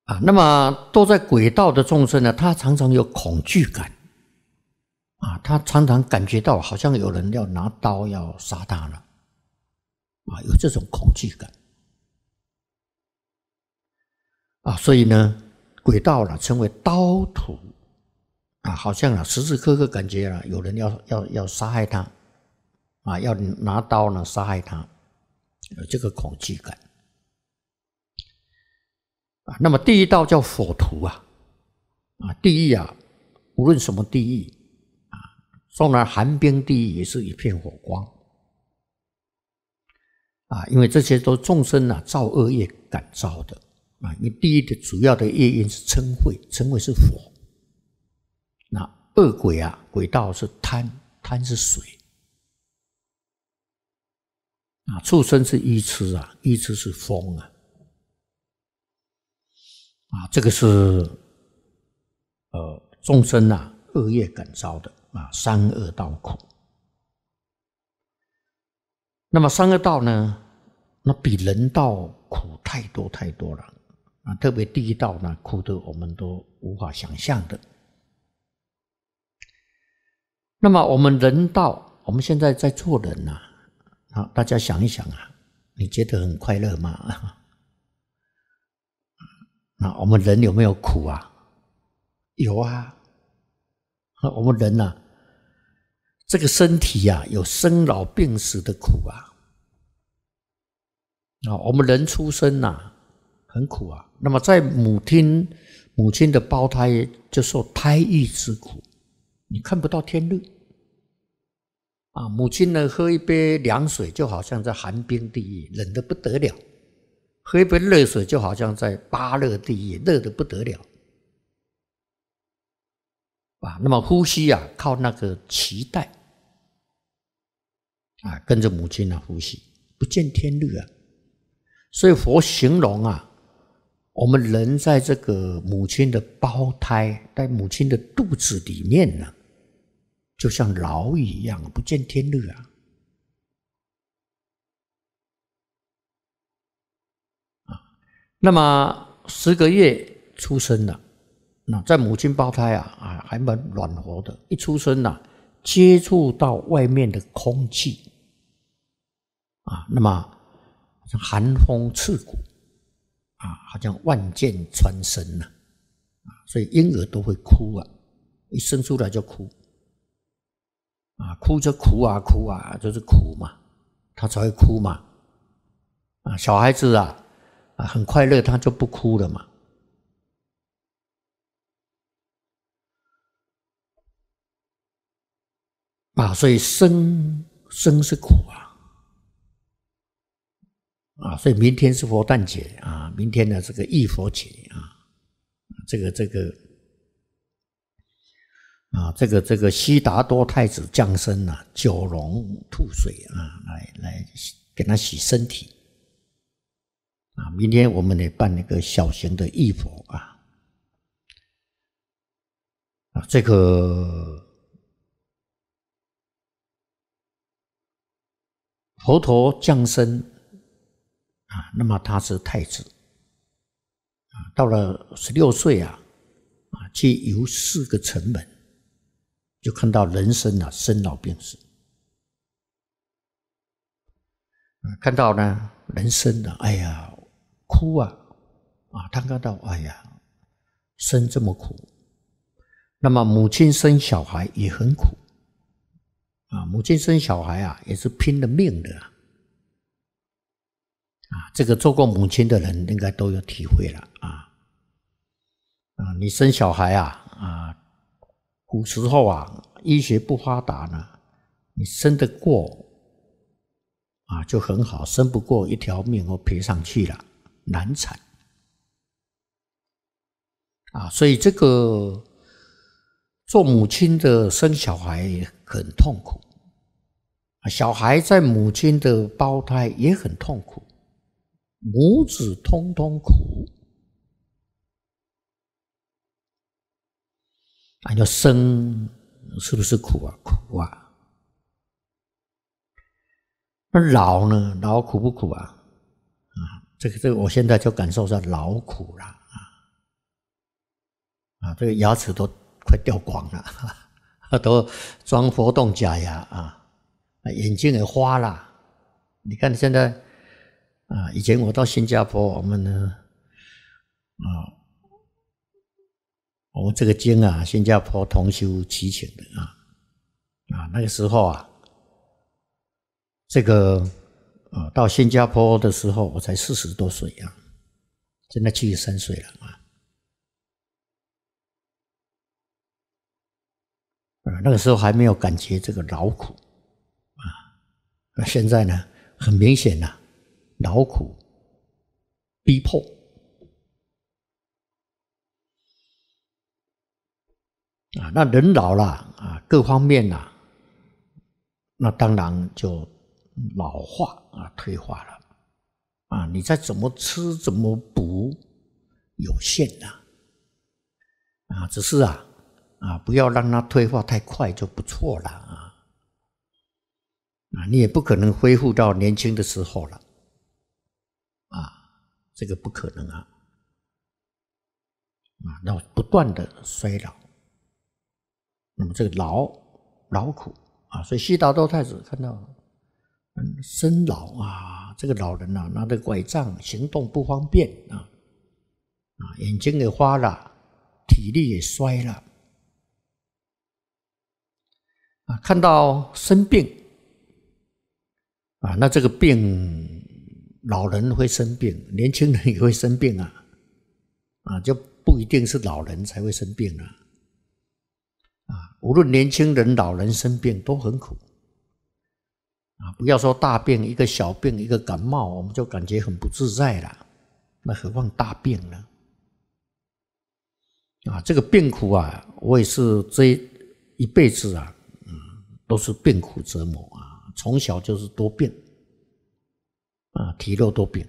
啊，那么都在鬼道的众生呢，他常常有恐惧感。啊，他常常感觉到好像有人要拿刀要杀他了。啊，有这种恐惧感。啊，所以呢，鬼道了称为刀徒，啊，好像啊，时时刻刻感觉啊，有人要要要杀害他，啊，要拿刀呢杀害他，有这个恐惧感。啊，那么第一道叫火屠啊，啊，地狱啊，无论什么地狱，啊，纵然寒冰地狱也是一片火光，啊，因为这些都众生啊造恶业感召的。啊，你第一的主要的业因是嗔恚，嗔恚是火；那恶鬼啊，鬼道是贪，贪是水；啊，畜生是愚痴啊，愚痴是风啊。啊，这个是呃众生呐恶业感召的啊三恶道苦。那么三恶道呢，那比人道苦太多太多了。啊，特别第一道呢，苦的我们都无法想象的。那么我们人道，我们现在在做人呐，啊，大家想一想啊，你觉得很快乐吗？那我们人有没有苦啊？有啊，我们人呐，这个身体呀，有生老病死的苦啊。啊，我们人出生呐，很苦啊。那么在母亲，母亲的胞胎就受胎狱之苦，你看不到天日，啊，母亲呢喝一杯凉水就好像在寒冰地狱，冷的不得了；喝一杯热水就好像在发热地狱，热的不得了，啊，那么呼吸啊靠那个脐带，啊，跟着母亲呢呼吸，不见天日啊，所以佛形容啊。我们人在这个母亲的胞胎，在母亲的肚子里面呢，就像牢一样，不见天日啊！啊，那么十个月出生了，那在母亲胞胎啊，啊，还蛮暖和的。一出生呢，接触到外面的空气，啊，那么像寒风刺骨。啊，好像万箭穿身呐，啊，所以婴儿都会哭啊，一生出来就哭，啊，哭就哭啊，哭啊，就是苦嘛，他才会哭嘛，啊，小孩子啊，啊，很快乐他就不哭了嘛，啊，所以生生是苦啊。啊，所以明天是佛诞节啊，明天呢这个浴佛节啊，这个这个啊，这个这个悉达多太子降生啊，九龙吐水啊，来来给他洗身体啊，明天我们得办那个小型的义佛啊啊，这个佛陀降生。那么他是太子啊，到了十六岁啊，啊，去游四个城门，就看到人生啊，生老病死啊，看到呢，人生啊，哎呀，哭啊，啊，他看到哎呀，生这么苦，那么母亲生小孩也很苦啊，母亲生小孩啊，也是拼了命的。啊，这个做过母亲的人应该都有体会了啊！啊，你生小孩啊啊，古时候啊，医学不发达呢，你生得过啊就很好，生不过一条命我赔上去了，难产啊，所以这个做母亲的生小孩很痛苦啊，小孩在母亲的胞胎也很痛苦。母子通通苦，啊！要生是不是苦啊？苦啊！那老呢？老苦不苦啊？啊！这个这个，我现在就感受到老苦了啊！啊！这个牙齿都快掉光了，都装活动假牙啊！眼睛也花了，你看现在。啊，以前我到新加坡，我们呢，啊，我们这个经啊，新加坡同修祈请的啊，啊，那个时候啊，这个啊，到新加坡的时候，我才四十多岁啊，现在七十岁了啊，啊，那个时候还没有感觉这个劳苦啊，那现在呢，很明显呐。劳苦逼迫啊，那人老了啊，各方面呐，那当然就老化啊，退化了啊。你再怎么吃怎么补，有限的啊，只是啊啊，不要让它退化太快就不错了啊啊，你也不可能恢复到年轻的时候了。这个不可能啊！啊，要不断的衰老，那么这个劳劳苦啊，所以西达多太子看到，嗯，生老啊，这个老人啊，拿着拐杖行动不方便啊，啊，眼睛也花了，体力也衰了，啊，看到生病啊，那这个病。老人会生病，年轻人也会生病啊！啊，就不一定是老人才会生病啊！啊，无论年轻人、老人生病都很苦啊！不要说大病，一个小病、一个感冒，我们就感觉很不自在了。那何况大病呢？啊，这个病苦啊，我也是这一辈子啊，啊，都是病苦折磨啊，从小就是多病。啊，体弱多病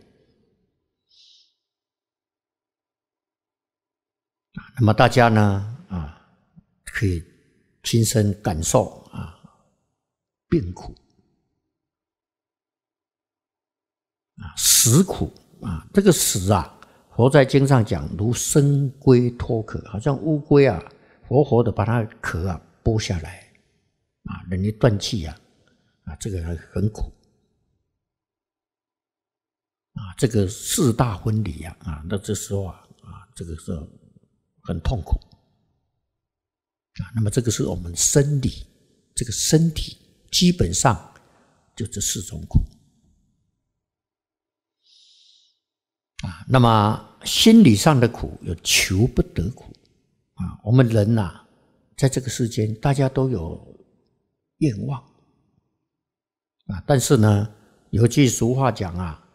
那么大家呢啊，可以亲身感受啊，病苦啊，死苦啊，这个死啊，佛在经上讲，如生龟脱壳，好像乌龟啊，活活的把它壳啊剥下来啊，人一断气呀，啊，这个很苦。啊，这个四大婚礼呀，啊，那这时候啊，啊，这个是，很痛苦，啊，那么这个是我们生理，这个身体基本上就这四种苦，啊，那么心理上的苦有求不得苦，啊，我们人呐，在这个世间，大家都有愿望，啊，但是呢，有句俗话讲啊。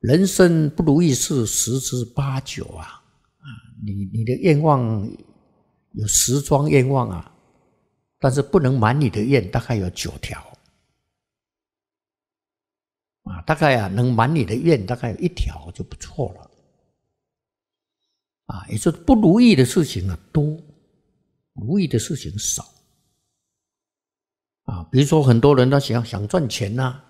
人生不如意事十之八九啊！啊，你你的愿望有十桩愿望啊，但是不能满你的愿，大概有九条。啊，大概啊，能满你的愿，大概有一条就不错了。啊，也就是不如意的事情啊多，如意的事情少。啊，比如说很多人他想想赚钱呐。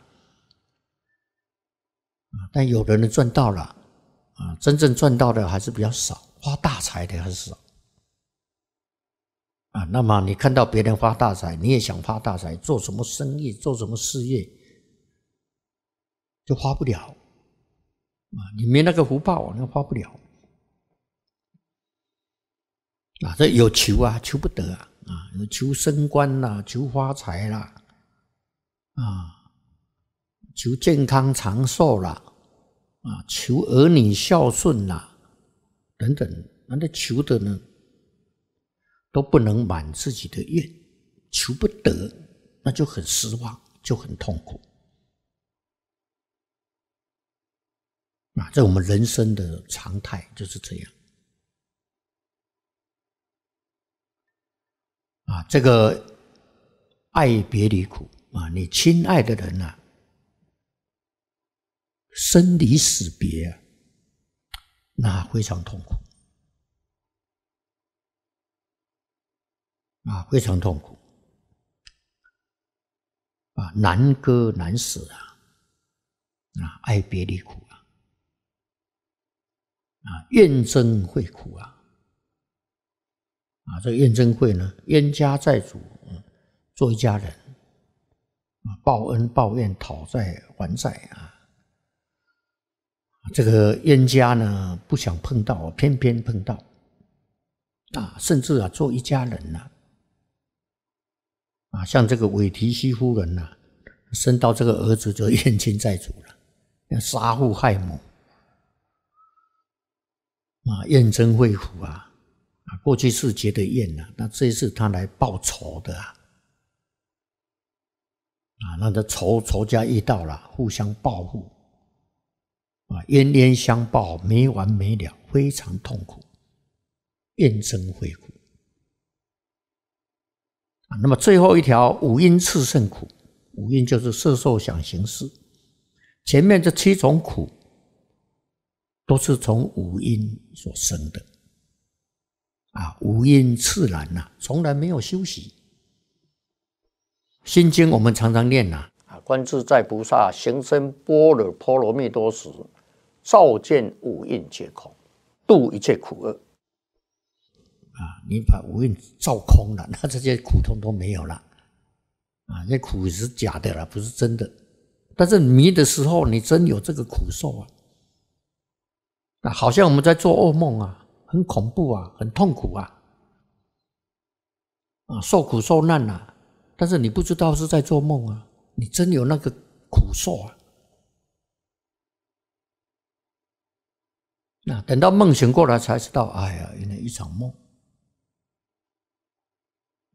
但有的人赚到了，啊，真正赚到的还是比较少，发大财的是少，啊，那么你看到别人发大财，你也想发大财，做什么生意，做什么事业，就发不了，啊，你没那个福报，你发不了，啊，这有求啊，求不得啊，啊，有求升官啦，求发财啦，啊。求健康长寿啦，啊，求儿女孝顺啦，等等，那这求的呢，都不能满自己的愿，求不得，那就很失望，就很痛苦。啊，这我们人生的常态就是这样。啊，这个爱别离苦啊，你亲爱的人呐。生离死别，那非常痛苦，啊，非常痛苦，啊，难割难舍啊，啊，爱别离苦啊，啊，怨憎会苦啊，啊，这个怨憎会呢，冤家债主，做一家人啊，报恩报怨，讨债还债啊。这个冤家呢，不想碰到，偏偏碰到，啊，甚至啊，做一家人呐，啊，像这个韦提希夫人呐，生到这个儿子就冤亲债主了，要杀父害母，啊，燕憎会苦啊，啊，过去是觉得怨呐，那这一次他来报仇的啊，啊，那这仇仇家遇到了，互相报复。啊，冤冤相报没完没了，非常痛苦，怨憎会苦。啊，那么最后一条五阴炽盛苦，五阴就是色、受、想、行、识。前面这七种苦，都是从五阴所生的。啊，五阴炽然呐，从来没有休息。心经我们常常念呐，啊，观自在菩萨行深般若波罗蜜多时。照见五蕴皆空，度一切苦厄。啊，你把五蕴照空了，那这些苦痛都没有了。啊，那苦是假的了，不是真的。但是迷的时候，你真有这个苦受啊。那好像我们在做噩梦啊，很恐怖啊，很痛苦啊，啊，受苦受难啊。但是你不知道是在做梦啊，你真有那个苦受啊。那等到梦醒过来才知道，哎呀，原来一场梦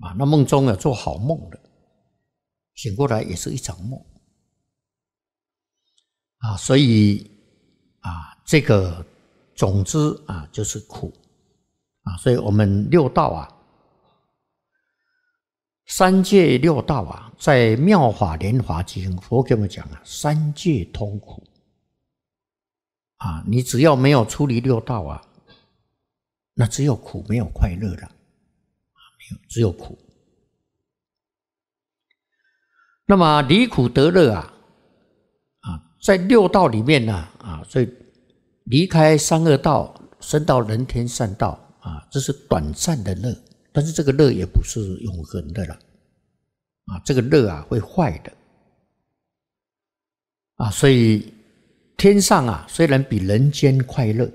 啊！那梦中啊，做好梦的，醒过来也是一场梦啊！所以啊，这个总之啊，就是苦啊！所以我们六道啊，三界六道啊，在《妙法莲华经》佛给我们讲啊，三界通苦。啊，你只要没有出离六道啊，那只有苦，没有快乐了，没有，只有苦。那么离苦得乐啊，啊，在六道里面呢，啊，所以离开三恶道，升到人天善道啊，这是短暂的乐，但是这个乐也不是永恒的了，啊，这个乐啊会坏的，啊，所以。天上啊，虽然比人间快乐，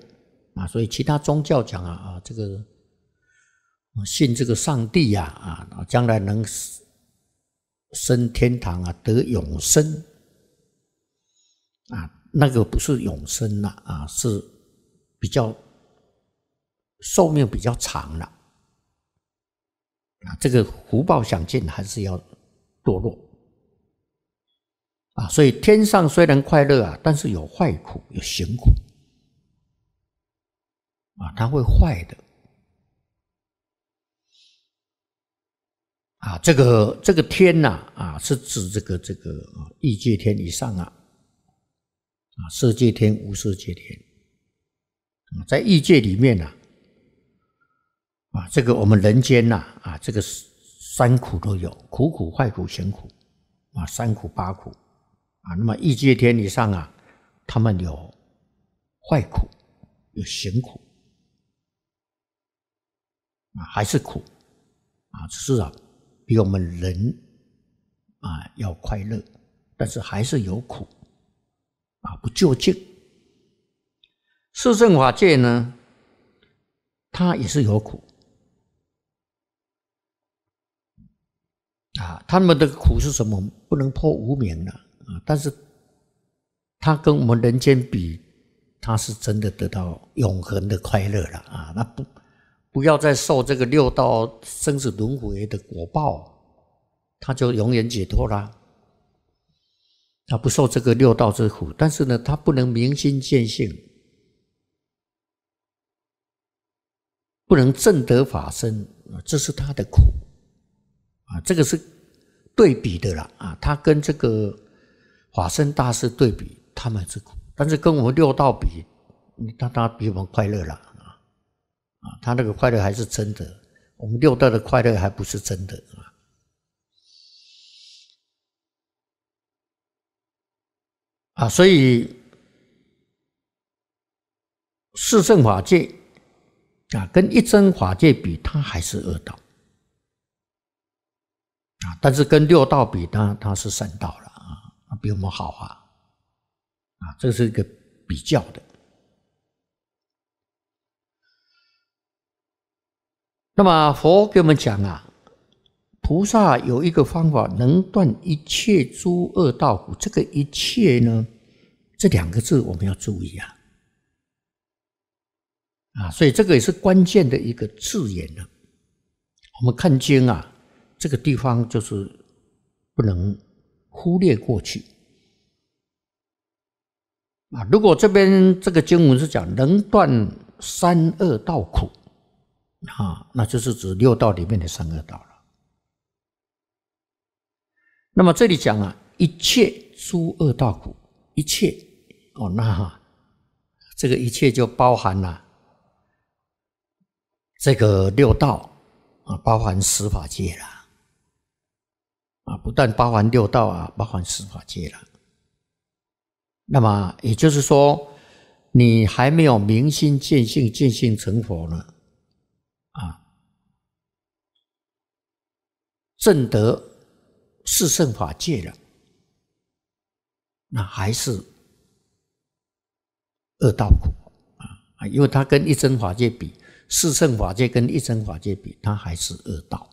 啊，所以其他宗教讲啊啊，这个信这个上帝呀啊，将来能升天堂啊，得永生，啊，那个不是永生呐，啊，是比较寿命比较长了，啊，这个福报享尽还是要堕落。啊，所以天上虽然快乐啊，但是有坏苦、有行苦，啊，它会坏的。啊，这个这个天呐，啊，是指这个这个啊，异界天以上啊，啊，色界天、无色界天。啊，在异界里面呐，啊，这个我们人间呐，啊，这个三苦都有：苦苦、坏苦、行苦。啊，三苦、八苦。啊，那么异界天以上啊，他们有坏苦，有行苦，啊，还是苦，啊，只是啊比我们人啊要快乐，但是还是有苦，啊，不究竟。四正法界呢，它也是有苦，啊，他们的苦是什么？不能破无明了。啊，但是他跟我们人间比，他是真的得到永恒的快乐了啊！那不不要再受这个六道生死轮回的果报，他就永远解脱了，他不受这个六道之苦。但是呢，他不能明心见性，不能正得法身啊，这是他的苦啊。这个是对比的了啊，他跟这个。法身大师对比他们是苦，但是跟我们六道比，他他比我们快乐了啊！啊，他那个快乐还是真的，我们六道的快乐还不是真的啊！啊，所以四圣法界啊，跟一真法界比，他还是恶道啊，但是跟六道比，他他是善道了。啊，比我们好啊！啊，这是一个比较的。那么佛给我们讲啊，菩萨有一个方法，能断一切诸恶道苦。这个“一切”呢，这两个字我们要注意啊！啊，所以这个也是关键的一个字眼呢。我们看经啊，这个地方就是不能。忽略过去啊！如果这边这个经文是讲能断三恶道苦啊，那就是指六道里面的三恶道了。那么这里讲啊，一切诸恶道苦，一切哦，那这个一切就包含了这个六道啊，包含十法界了。啊，不但八含六道啊，八含四法界了。那么也就是说，你还没有明心见性、见性成佛呢，啊，证得四圣法界了，那还是恶道苦啊，因为他跟一真法界比，四圣法界跟一真法界比，他还是恶道。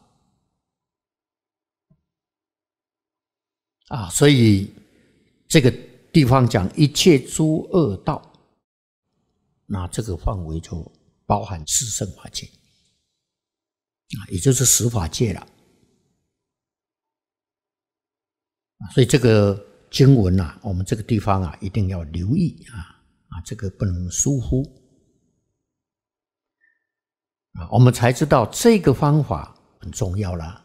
啊，所以这个地方讲一切诸恶道，那这个范围就包含四圣法界啊，也就是十法界了啊。所以这个经文啊，我们这个地方啊，一定要留意啊啊，这个不能疏忽啊，我们才知道这个方法很重要了。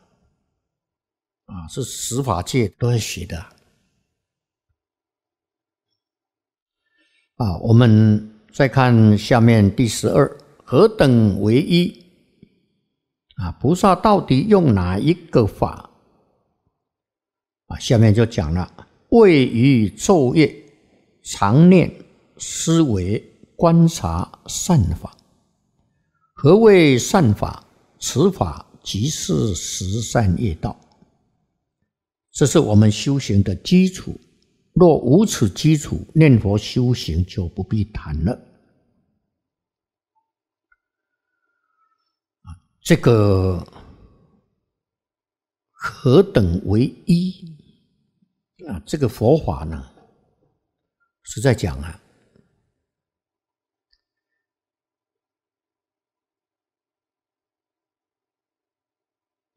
啊，是十法界都要学的。啊，我们再看下面第十二，何等为一？啊，菩萨到底用哪一个法？啊，下面就讲了，位于昼夜常念思维观察善法。何谓善法？此法即是十善业道。这是我们修行的基础。若无此基础，念佛修行就不必谈了。这个何等为一？啊，这个佛法呢，实在讲啊，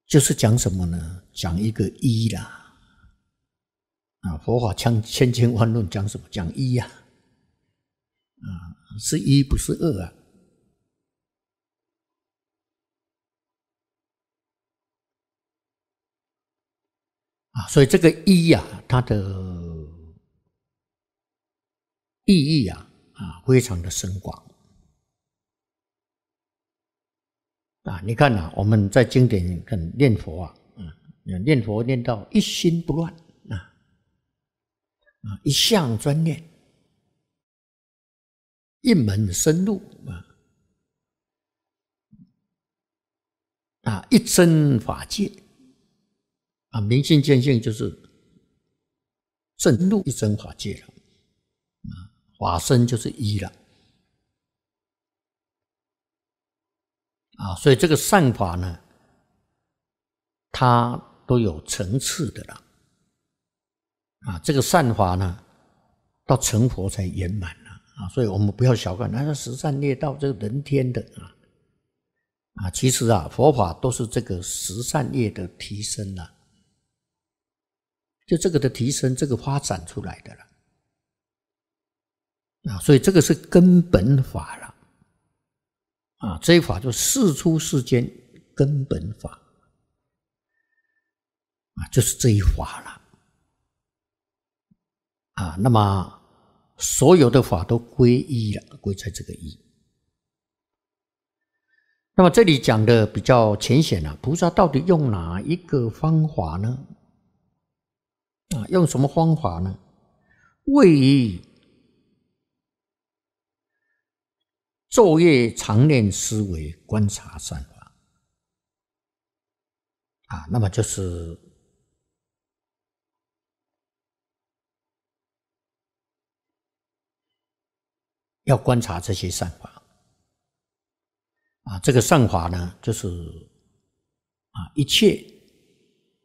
就是讲什么呢？讲一个一啦。啊，佛法千千千万论讲什么？讲一呀，啊，是一不是二啊！啊，所以这个一呀，它的意义啊，啊，非常的深广。啊，你看啊，我们在经典看念佛啊，啊，念佛念到一心不乱。啊，一项专念，一门深入啊，啊，一真法界啊，明心见性就是正入一真法界了啊，法身就是一了啊，所以这个善法呢，它都有层次的了。啊，这个善法呢，到成佛才圆满了啊，所以我们不要小看，那是十善业道，这个人天的啊，啊，其实啊，佛法都是这个十善业的提升了，就这个的提升，这个发展出来的了，啊，所以这个是根本法了，啊，这一法就世出世间根本法，啊，就是这一法了。啊，那么所有的法都归一了，归在这个一。那么这里讲的比较浅显了，菩萨到底用哪一个方法呢？啊，用什么方法呢？位于昼夜常念思维观察善法。啊，那么就是。要观察这些善法啊，这个善法呢，就是啊，一切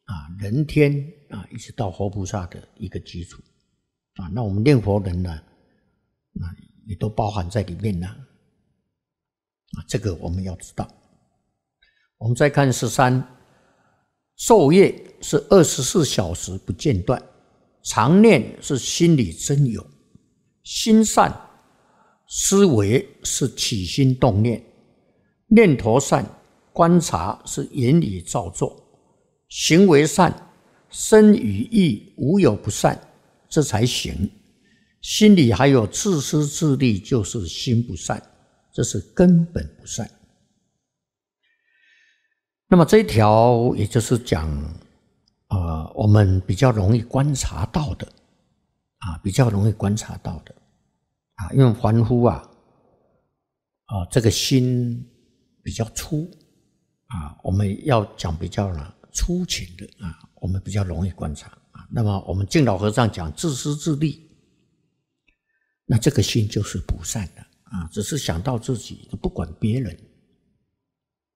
啊，人天啊，一直到佛菩萨的一个基础啊。那我们念佛人呢，啊，也都包含在里面了啊。这个我们要知道。我们再看十三，昼夜是二十四小时不间断，常念是心里真有心善。思维是起心动念，念头善，观察是言语造作，行为善，身与意无有不善，这才行。心里还有自私自利，就是心不善，这是根本不善。那么这一条，也就是讲，啊，我们比较容易观察到的，啊，比较容易观察到的。啊，因为凡夫啊，啊，这个心比较粗啊，我们要讲比较呢粗浅的啊，我们比较容易观察啊。那么我们敬老和尚讲自私自利，那这个心就是不善的啊，只是想到自己，不管别人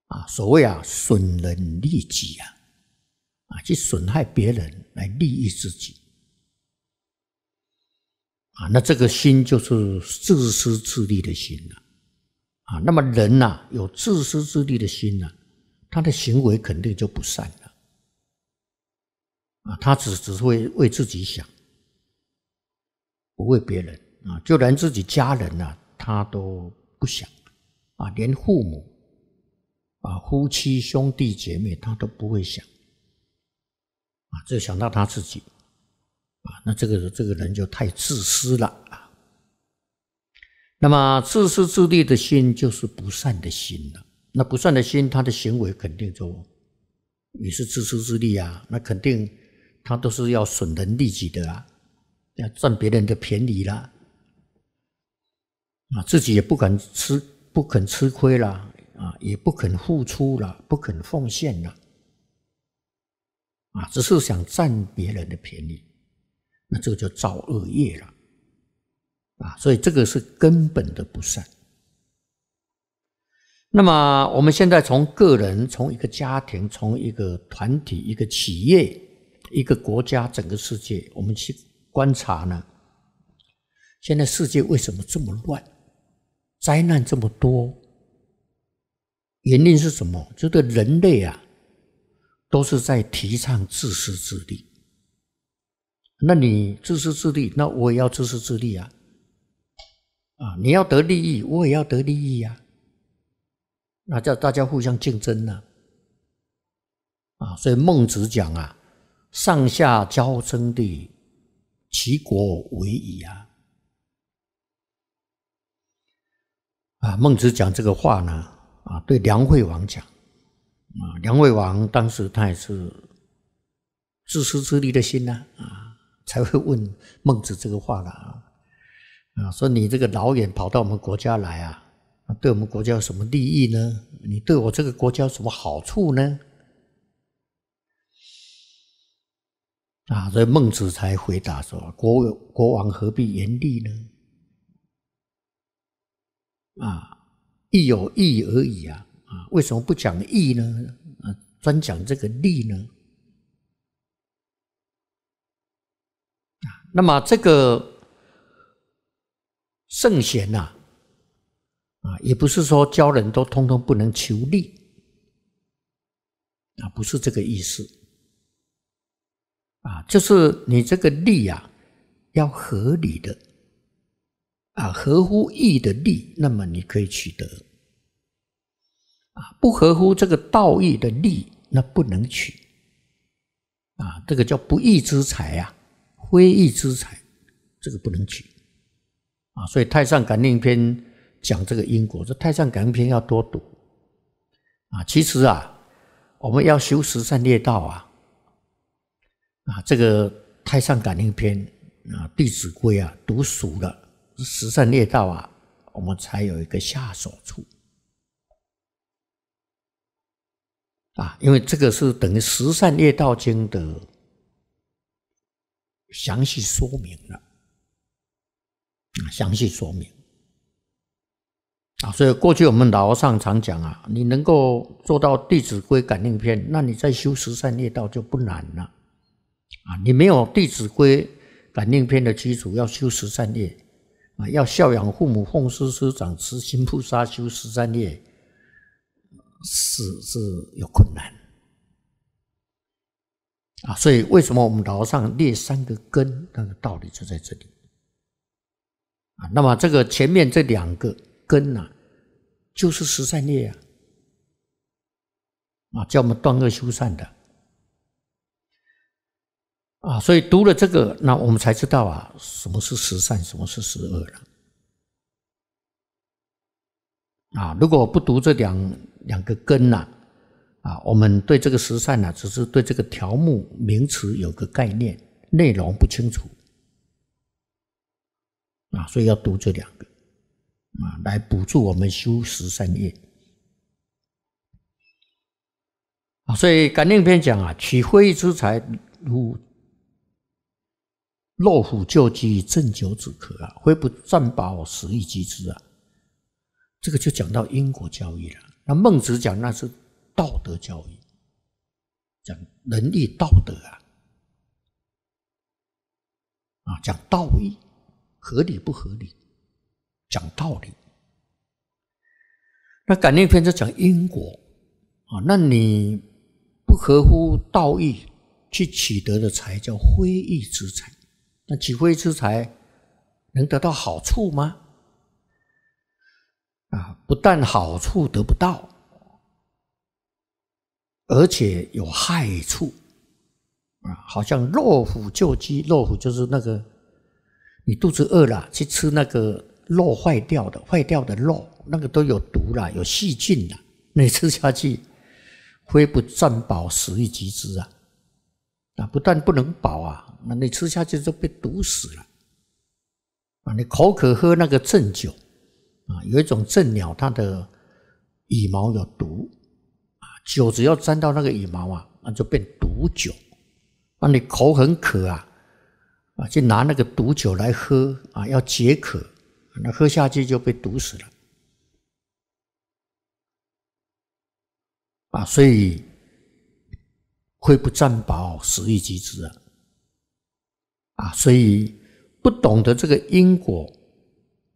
啊。所谓啊，损人利己呀，啊，去损害别人来利益自己。啊，那这个心就是自私自利的心了，啊，那么人呐，有自私自利的心呢，他的行为肯定就不善了，啊，他只只是为为自己想，不为别人，啊，就连自己家人呐，他都不想，啊，连父母，啊，夫妻、兄弟、姐妹，他都不会想，啊，只想到他自己。啊，那这个这个人就太自私了啊！那么自私自利的心就是不善的心了。那不善的心，他的行为肯定就也是自私自利啊。那肯定他都是要损人利己的啊，要占别人的便宜啦。啊，自己也不敢吃，不肯吃亏啦，啊，也不肯付出啦，不肯奉献啦。啊，只是想占别人的便宜。那这个叫造恶业了，啊，所以这个是根本的不善。那么我们现在从个人、从一个家庭、从一个团体、一个企业、一个国家、整个世界，我们去观察呢，现在世界为什么这么乱，灾难这么多？原因是什么？觉得人类啊，都是在提倡自私自利。那你自私自利，那我也要自私自利啊！啊，你要得利益，我也要得利益呀。那叫大家互相竞争呢。啊，所以孟子讲啊，上下交争的，其国为矣啊。啊，孟子讲这个话呢，啊，对梁惠王讲，啊，梁惠王当时他也是自私自利的心呢，啊。才会问孟子这个话了啊？啊，说你这个老远跑到我们国家来啊，对我们国家有什么利益呢？你对我这个国家有什么好处呢？啊，所以孟子才回答说：国国王何必严厉呢？啊，亦有义而已啊！啊，为什么不讲义呢？啊，专讲这个利呢？那么这个圣贤呐，啊，也不是说教人都通通不能求利，啊，不是这个意思，啊，就是你这个利呀，要合理的，啊，合乎义的利，那么你可以取得，啊，不合乎这个道义的利，那不能取，啊，这个叫不义之财呀。非义之财，这个不能取啊！所以《太上感应篇》讲这个因果，这《太上感应篇》要多读啊！其实啊，我们要修十善业道啊啊！这个《太上感应篇》啊，《弟子规》啊，读熟了，十善业道啊，我们才有一个下手处啊！因为这个是等于十善业道经的。详细说明了啊，详细说明啊，所以过去我们老和尚常讲啊，你能够做到《弟子规》感应篇，那你在修十善业道就不难了啊。你没有《弟子规》感应篇的基础，要修十善业啊，要孝养父母、奉师师长、慈心菩萨，修十善业，是是有困难。啊，所以为什么我们老上列三个根？那个道理就在这里。啊，那么这个前面这两个根呢，就是十善业啊，啊，叫我们断恶修善的。啊，所以读了这个，那我们才知道啊，什么是十善，什么是十恶了。啊，如果不读这两两个根呢？啊，我们对这个十三呢，只是对这个条目名词有个概念，内容不清楚啊，所以要读这两个啊，来补助我们修十三业啊。所以感应篇讲啊，取非之财如落虎救饥，正九止渴啊，会不战饱食亦饥之啊？这个就讲到因果交易了。那孟子讲那是。道德教育讲仁义道德啊，啊讲道义合理不合理，讲道理。那感应篇就讲因果啊，那你不合乎道义去取得的财叫非义之财，那取非之财能得到好处吗？啊，不但好处得不到。而且有害处，啊，好像落虎救鸡，落虎就是那个，你肚子饿了去吃那个肉坏掉的、坏掉的肉，那个都有毒啦，有细菌啦，你吃下去，非不占饱食欲极之啊！啊，不但不能饱啊，那你吃下去就被毒死了。啊，你口渴喝那个鸩酒，啊，有一种鸩鸟，它的羽毛有毒。酒只要沾到那个羽毛啊，那就变毒酒。那你口很渴啊，啊，就拿那个毒酒来喝啊，要解渴，那喝下去就被毒死了。啊，所以会不占饱，食欲极之啊。啊，所以不懂得这个因果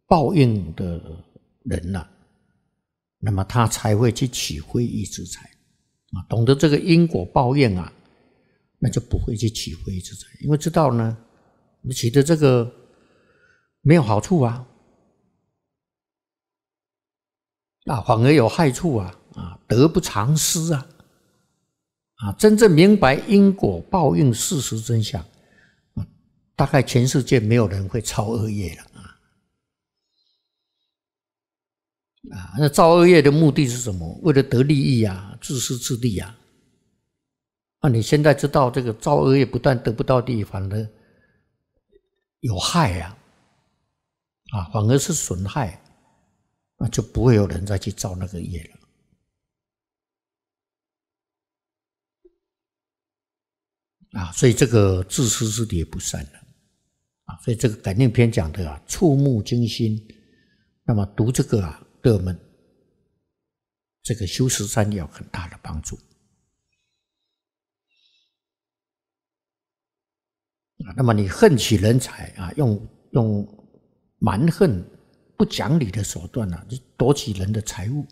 报应的人呐，那么他才会去取会意之财。懂得这个因果报应啊，那就不会去起灰之灾，因为知道呢，你起的这个没有好处啊，那反而有害处啊，啊，得不偿失啊！啊，真正明白因果报应事实真相，大概全世界没有人会超恶业了。啊，那造恶业的目的是什么？为了得利益啊，自私自利啊。那你现在知道这个造恶业不但得不到利益，反而有害呀，啊，反而是损害，那就不会有人再去造那个业了。啊，所以这个自私自利也不善了，啊，所以这个感应篇讲的啊，触目惊心。那么读这个啊。热门，这个修十三要很大的帮助那么你恨起人才啊，用用蛮横不讲理的手段呢，就夺取人的财物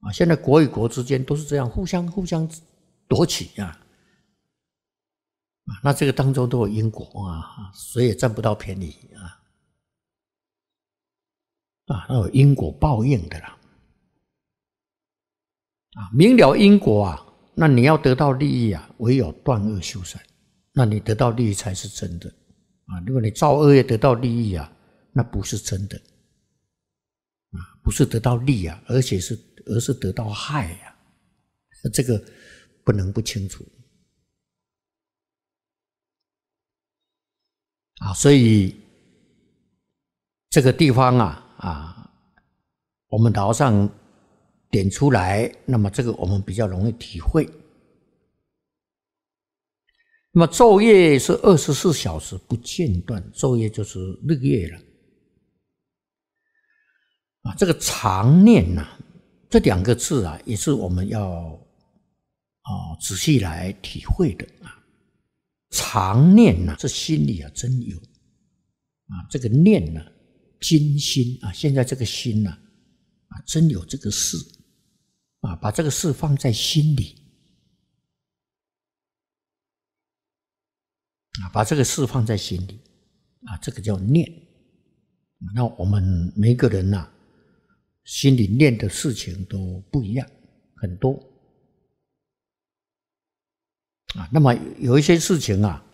啊！现在国与国之间都是这样，互相互相夺取啊！啊，那这个当中都有因果啊，谁也占不到便宜。啊，那有因果报应的啦！啊，明了因果啊，那你要得到利益啊，唯有断恶修善，那你得到利益才是真的。啊，如果你造恶业得到利益啊，那不是真的。啊，不是得到利啊，而且是而是得到害呀，这个不能不清楚。啊，所以这个地方啊。啊，我们岛上点出来，那么这个我们比较容易体会。那么昼夜是二十四小时不间断，昼夜就是日月了。啊，这个常念呐，这两个字啊，也是我们要哦仔细来体会的啊。常念呐，这心里啊真有啊，这个念呢。金心啊！现在这个心呐，啊，真有这个事啊！把这个事放在心里啊！把这个事放在心里啊！这个叫念。那我们每个人呐，心里念的事情都不一样，很多啊。那么有一些事情啊，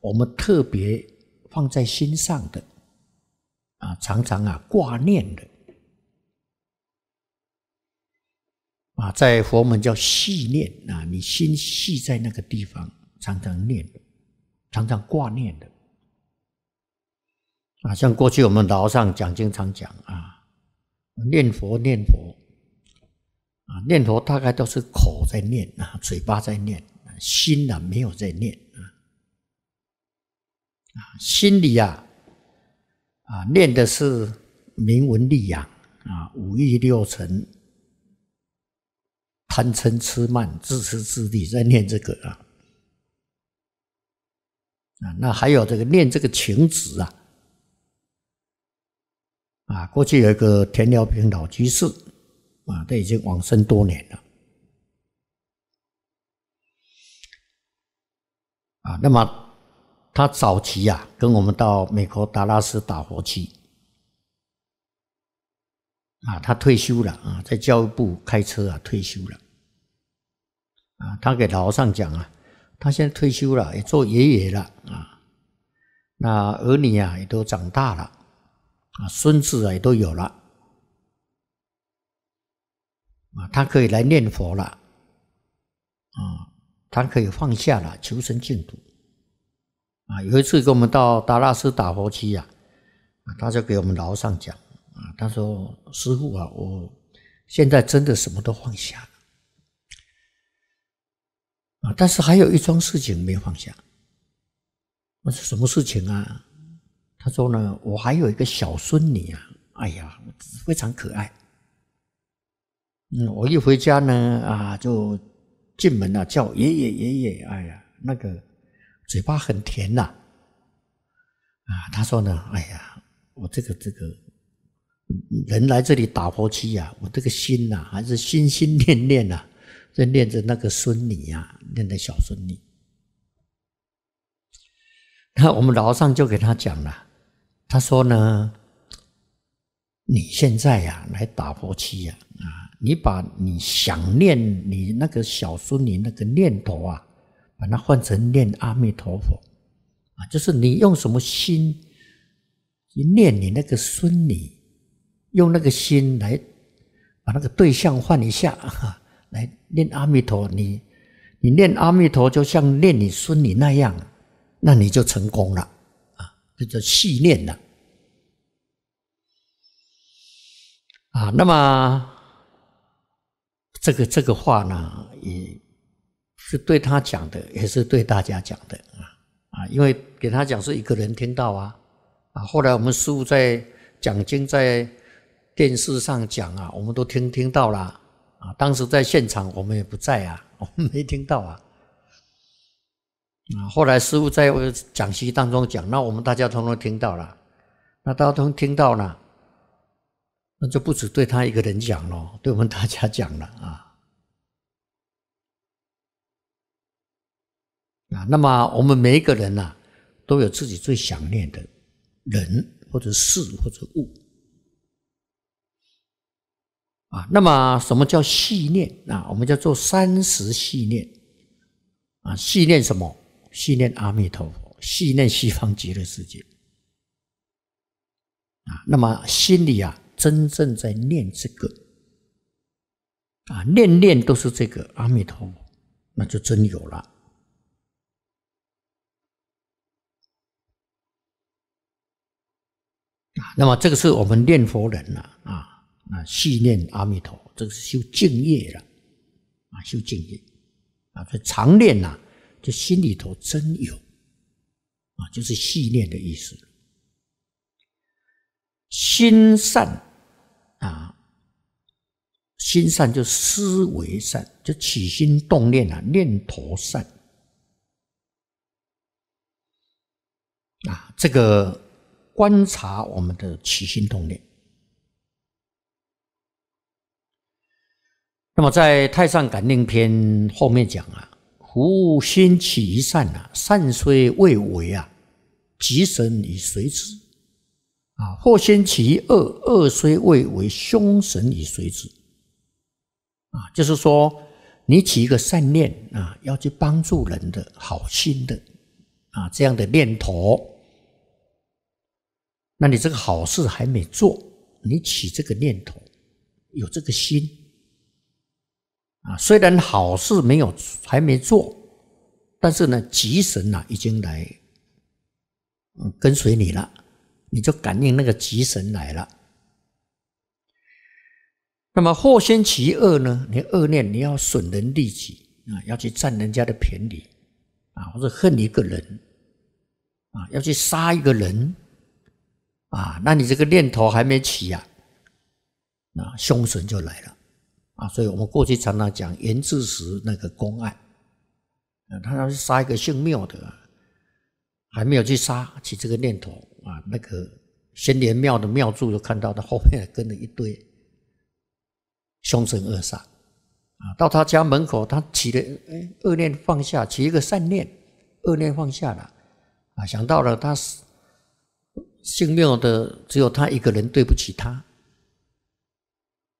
我们特别放在心上的。啊，常常啊挂念的啊，在佛门叫细念啊，你心系在那个地方，常常念的，常常挂念的啊。像过去我们老上讲经常讲啊，念佛念佛啊，念佛大概都是口在念啊，嘴巴在念，心呢没有在念啊，啊，心里呀。啊，念的是明文利养啊，五欲六尘，贪嗔痴慢自私自利，在念这个啊啊，那还有这个念这个情子啊啊，过去有一个田寮平老居士啊，他已经往生多年了啊，那么。他早期啊，跟我们到美国达拉斯打火机。啊。他退休了啊，在教育部开车啊，退休了啊。他给老和尚讲啊，他现在退休了，也做爷爷了啊。那儿女啊，也都长大了啊，孙子啊，也都有了啊。他可以来念佛了啊，他可以放下了，求生净土。啊，有一次跟我们到达拉斯打佛七啊，他就给我们老上讲啊，他说：“师傅啊，我现在真的什么都放下了啊，但是还有一桩事情没放下。我说：什么事情啊？他说呢，我还有一个小孙女啊，哎呀，非常可爱。嗯，我一回家呢啊，就进门啊叫爷爷爷爷，哎呀，那个。”嘴巴很甜呐，啊，他说呢，哎呀，我这个这个人来这里打佛七呀，我这个心呐，还是心心念念呐，在念着那个孙女呀，念着小孙女。那我们老上就给他讲了，他说呢，你现在呀来打佛七呀，啊，你把你想念你那个小孙女那个念头啊。把它换成念阿弥陀佛，啊，就是你用什么心去念你那个孙女，用那个心来把那个对象换一下，哈，来念阿弥陀，你你念阿弥陀，就像念你孙女那样，那你就成功了，啊，这叫细念了，啊，那么这个这个话呢，也。是对他讲的，也是对大家讲的啊啊！因为给他讲是一个人听到啊啊！后来我们师傅在讲经在电视上讲啊，我们都听听到了啊。当时在现场我们也不在啊，我们没听到啊啊！后来师傅在讲席当中讲，那我们大家通通听到了，那大家通听到了，那就不止对他一个人讲了，对我们大家讲了啊。啊，那么我们每一个人呢，都有自己最想念的人，或者事，或者物。啊，那么什么叫系念？啊，我们叫做三十系念。啊，系念什么？系念阿弥陀佛，系念西方极乐世界。啊，那么心里啊，真正在念这个，啊，念念都是这个阿弥陀佛，那就真有了。那么这个是我们念佛人呐、啊，啊，那细念阿弥陀，这个是修敬业了啊，修敬业啊，这常念呐，这心里头真有啊，就是细念的意思，心善啊，心善就思为善，就起心动念啊，念头善啊，这个。观察我们的起心动念。那么在《太上感应篇》后面讲啊，福先起一善啊，善虽未为啊，吉神已随之啊；祸先起恶，恶虽未为凶神已随之啊。就是说，你起一个善念啊，要去帮助人的、好心的啊这样的念头。那你这个好事还没做，你起这个念头，有这个心，啊，虽然好事没有还没做，但是呢，吉神呐已经来，嗯，跟随你了，你就感应那个吉神来了。那么祸先其恶呢？你恶念你要损人利己啊，要去占人家的便宜啊，或者恨一个人啊，要去杀一个人。啊，那你这个念头还没起呀？那凶神就来了，啊，所以我们过去常常讲严治时那个公案啊，他要去杀一个姓庙的，还没有去杀，起这个念头啊，那个仙莲庙的庙祝都看到他后面跟了一堆凶神恶煞，啊，到他家门口，他起了，哎，恶念放下，起一个善念，恶念放下了，啊，想到了他死。姓缪的只有他一个人，对不起他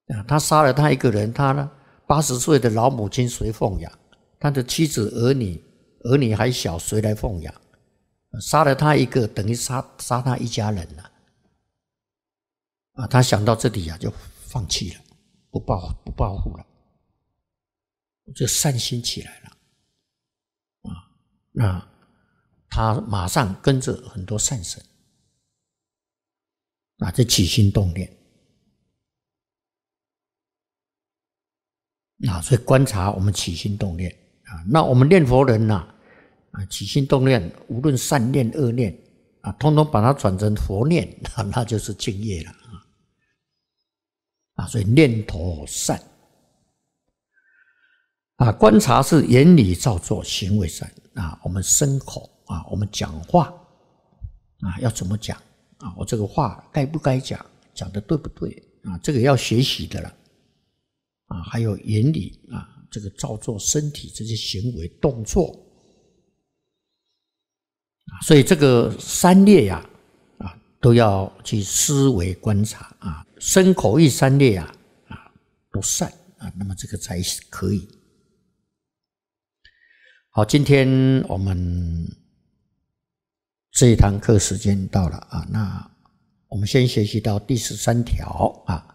啊！他杀了他一个人，他呢八十岁的老母亲谁奉养？他的妻子儿女儿女还小，谁来奉养？杀了他一个，等于杀杀他一家人了啊！他想到这里呀，就放弃了，不报不报复了，就善心起来了啊！那他马上跟着很多善神。啊，这起心动念，啊，所以观察我们起心动念啊，那我们念佛人呐，啊，起心动念无论善念恶念啊，通通把它转成佛念啊，那就是敬业了啊。啊，所以念头善，啊，观察是言语造作行为善啊，我们声口啊，我们讲话啊，要怎么讲？啊，我这个话该不该讲，讲的对不对啊？这个要学习的了，啊，还有言理啊，这个照做身体这些行为动作，啊，所以这个三列呀，啊，都要去思维观察啊，身口意三列呀，啊，不善啊，那么这个才可以。好，今天我们。这一堂课时间到了啊，那我们先学习到第十三条啊。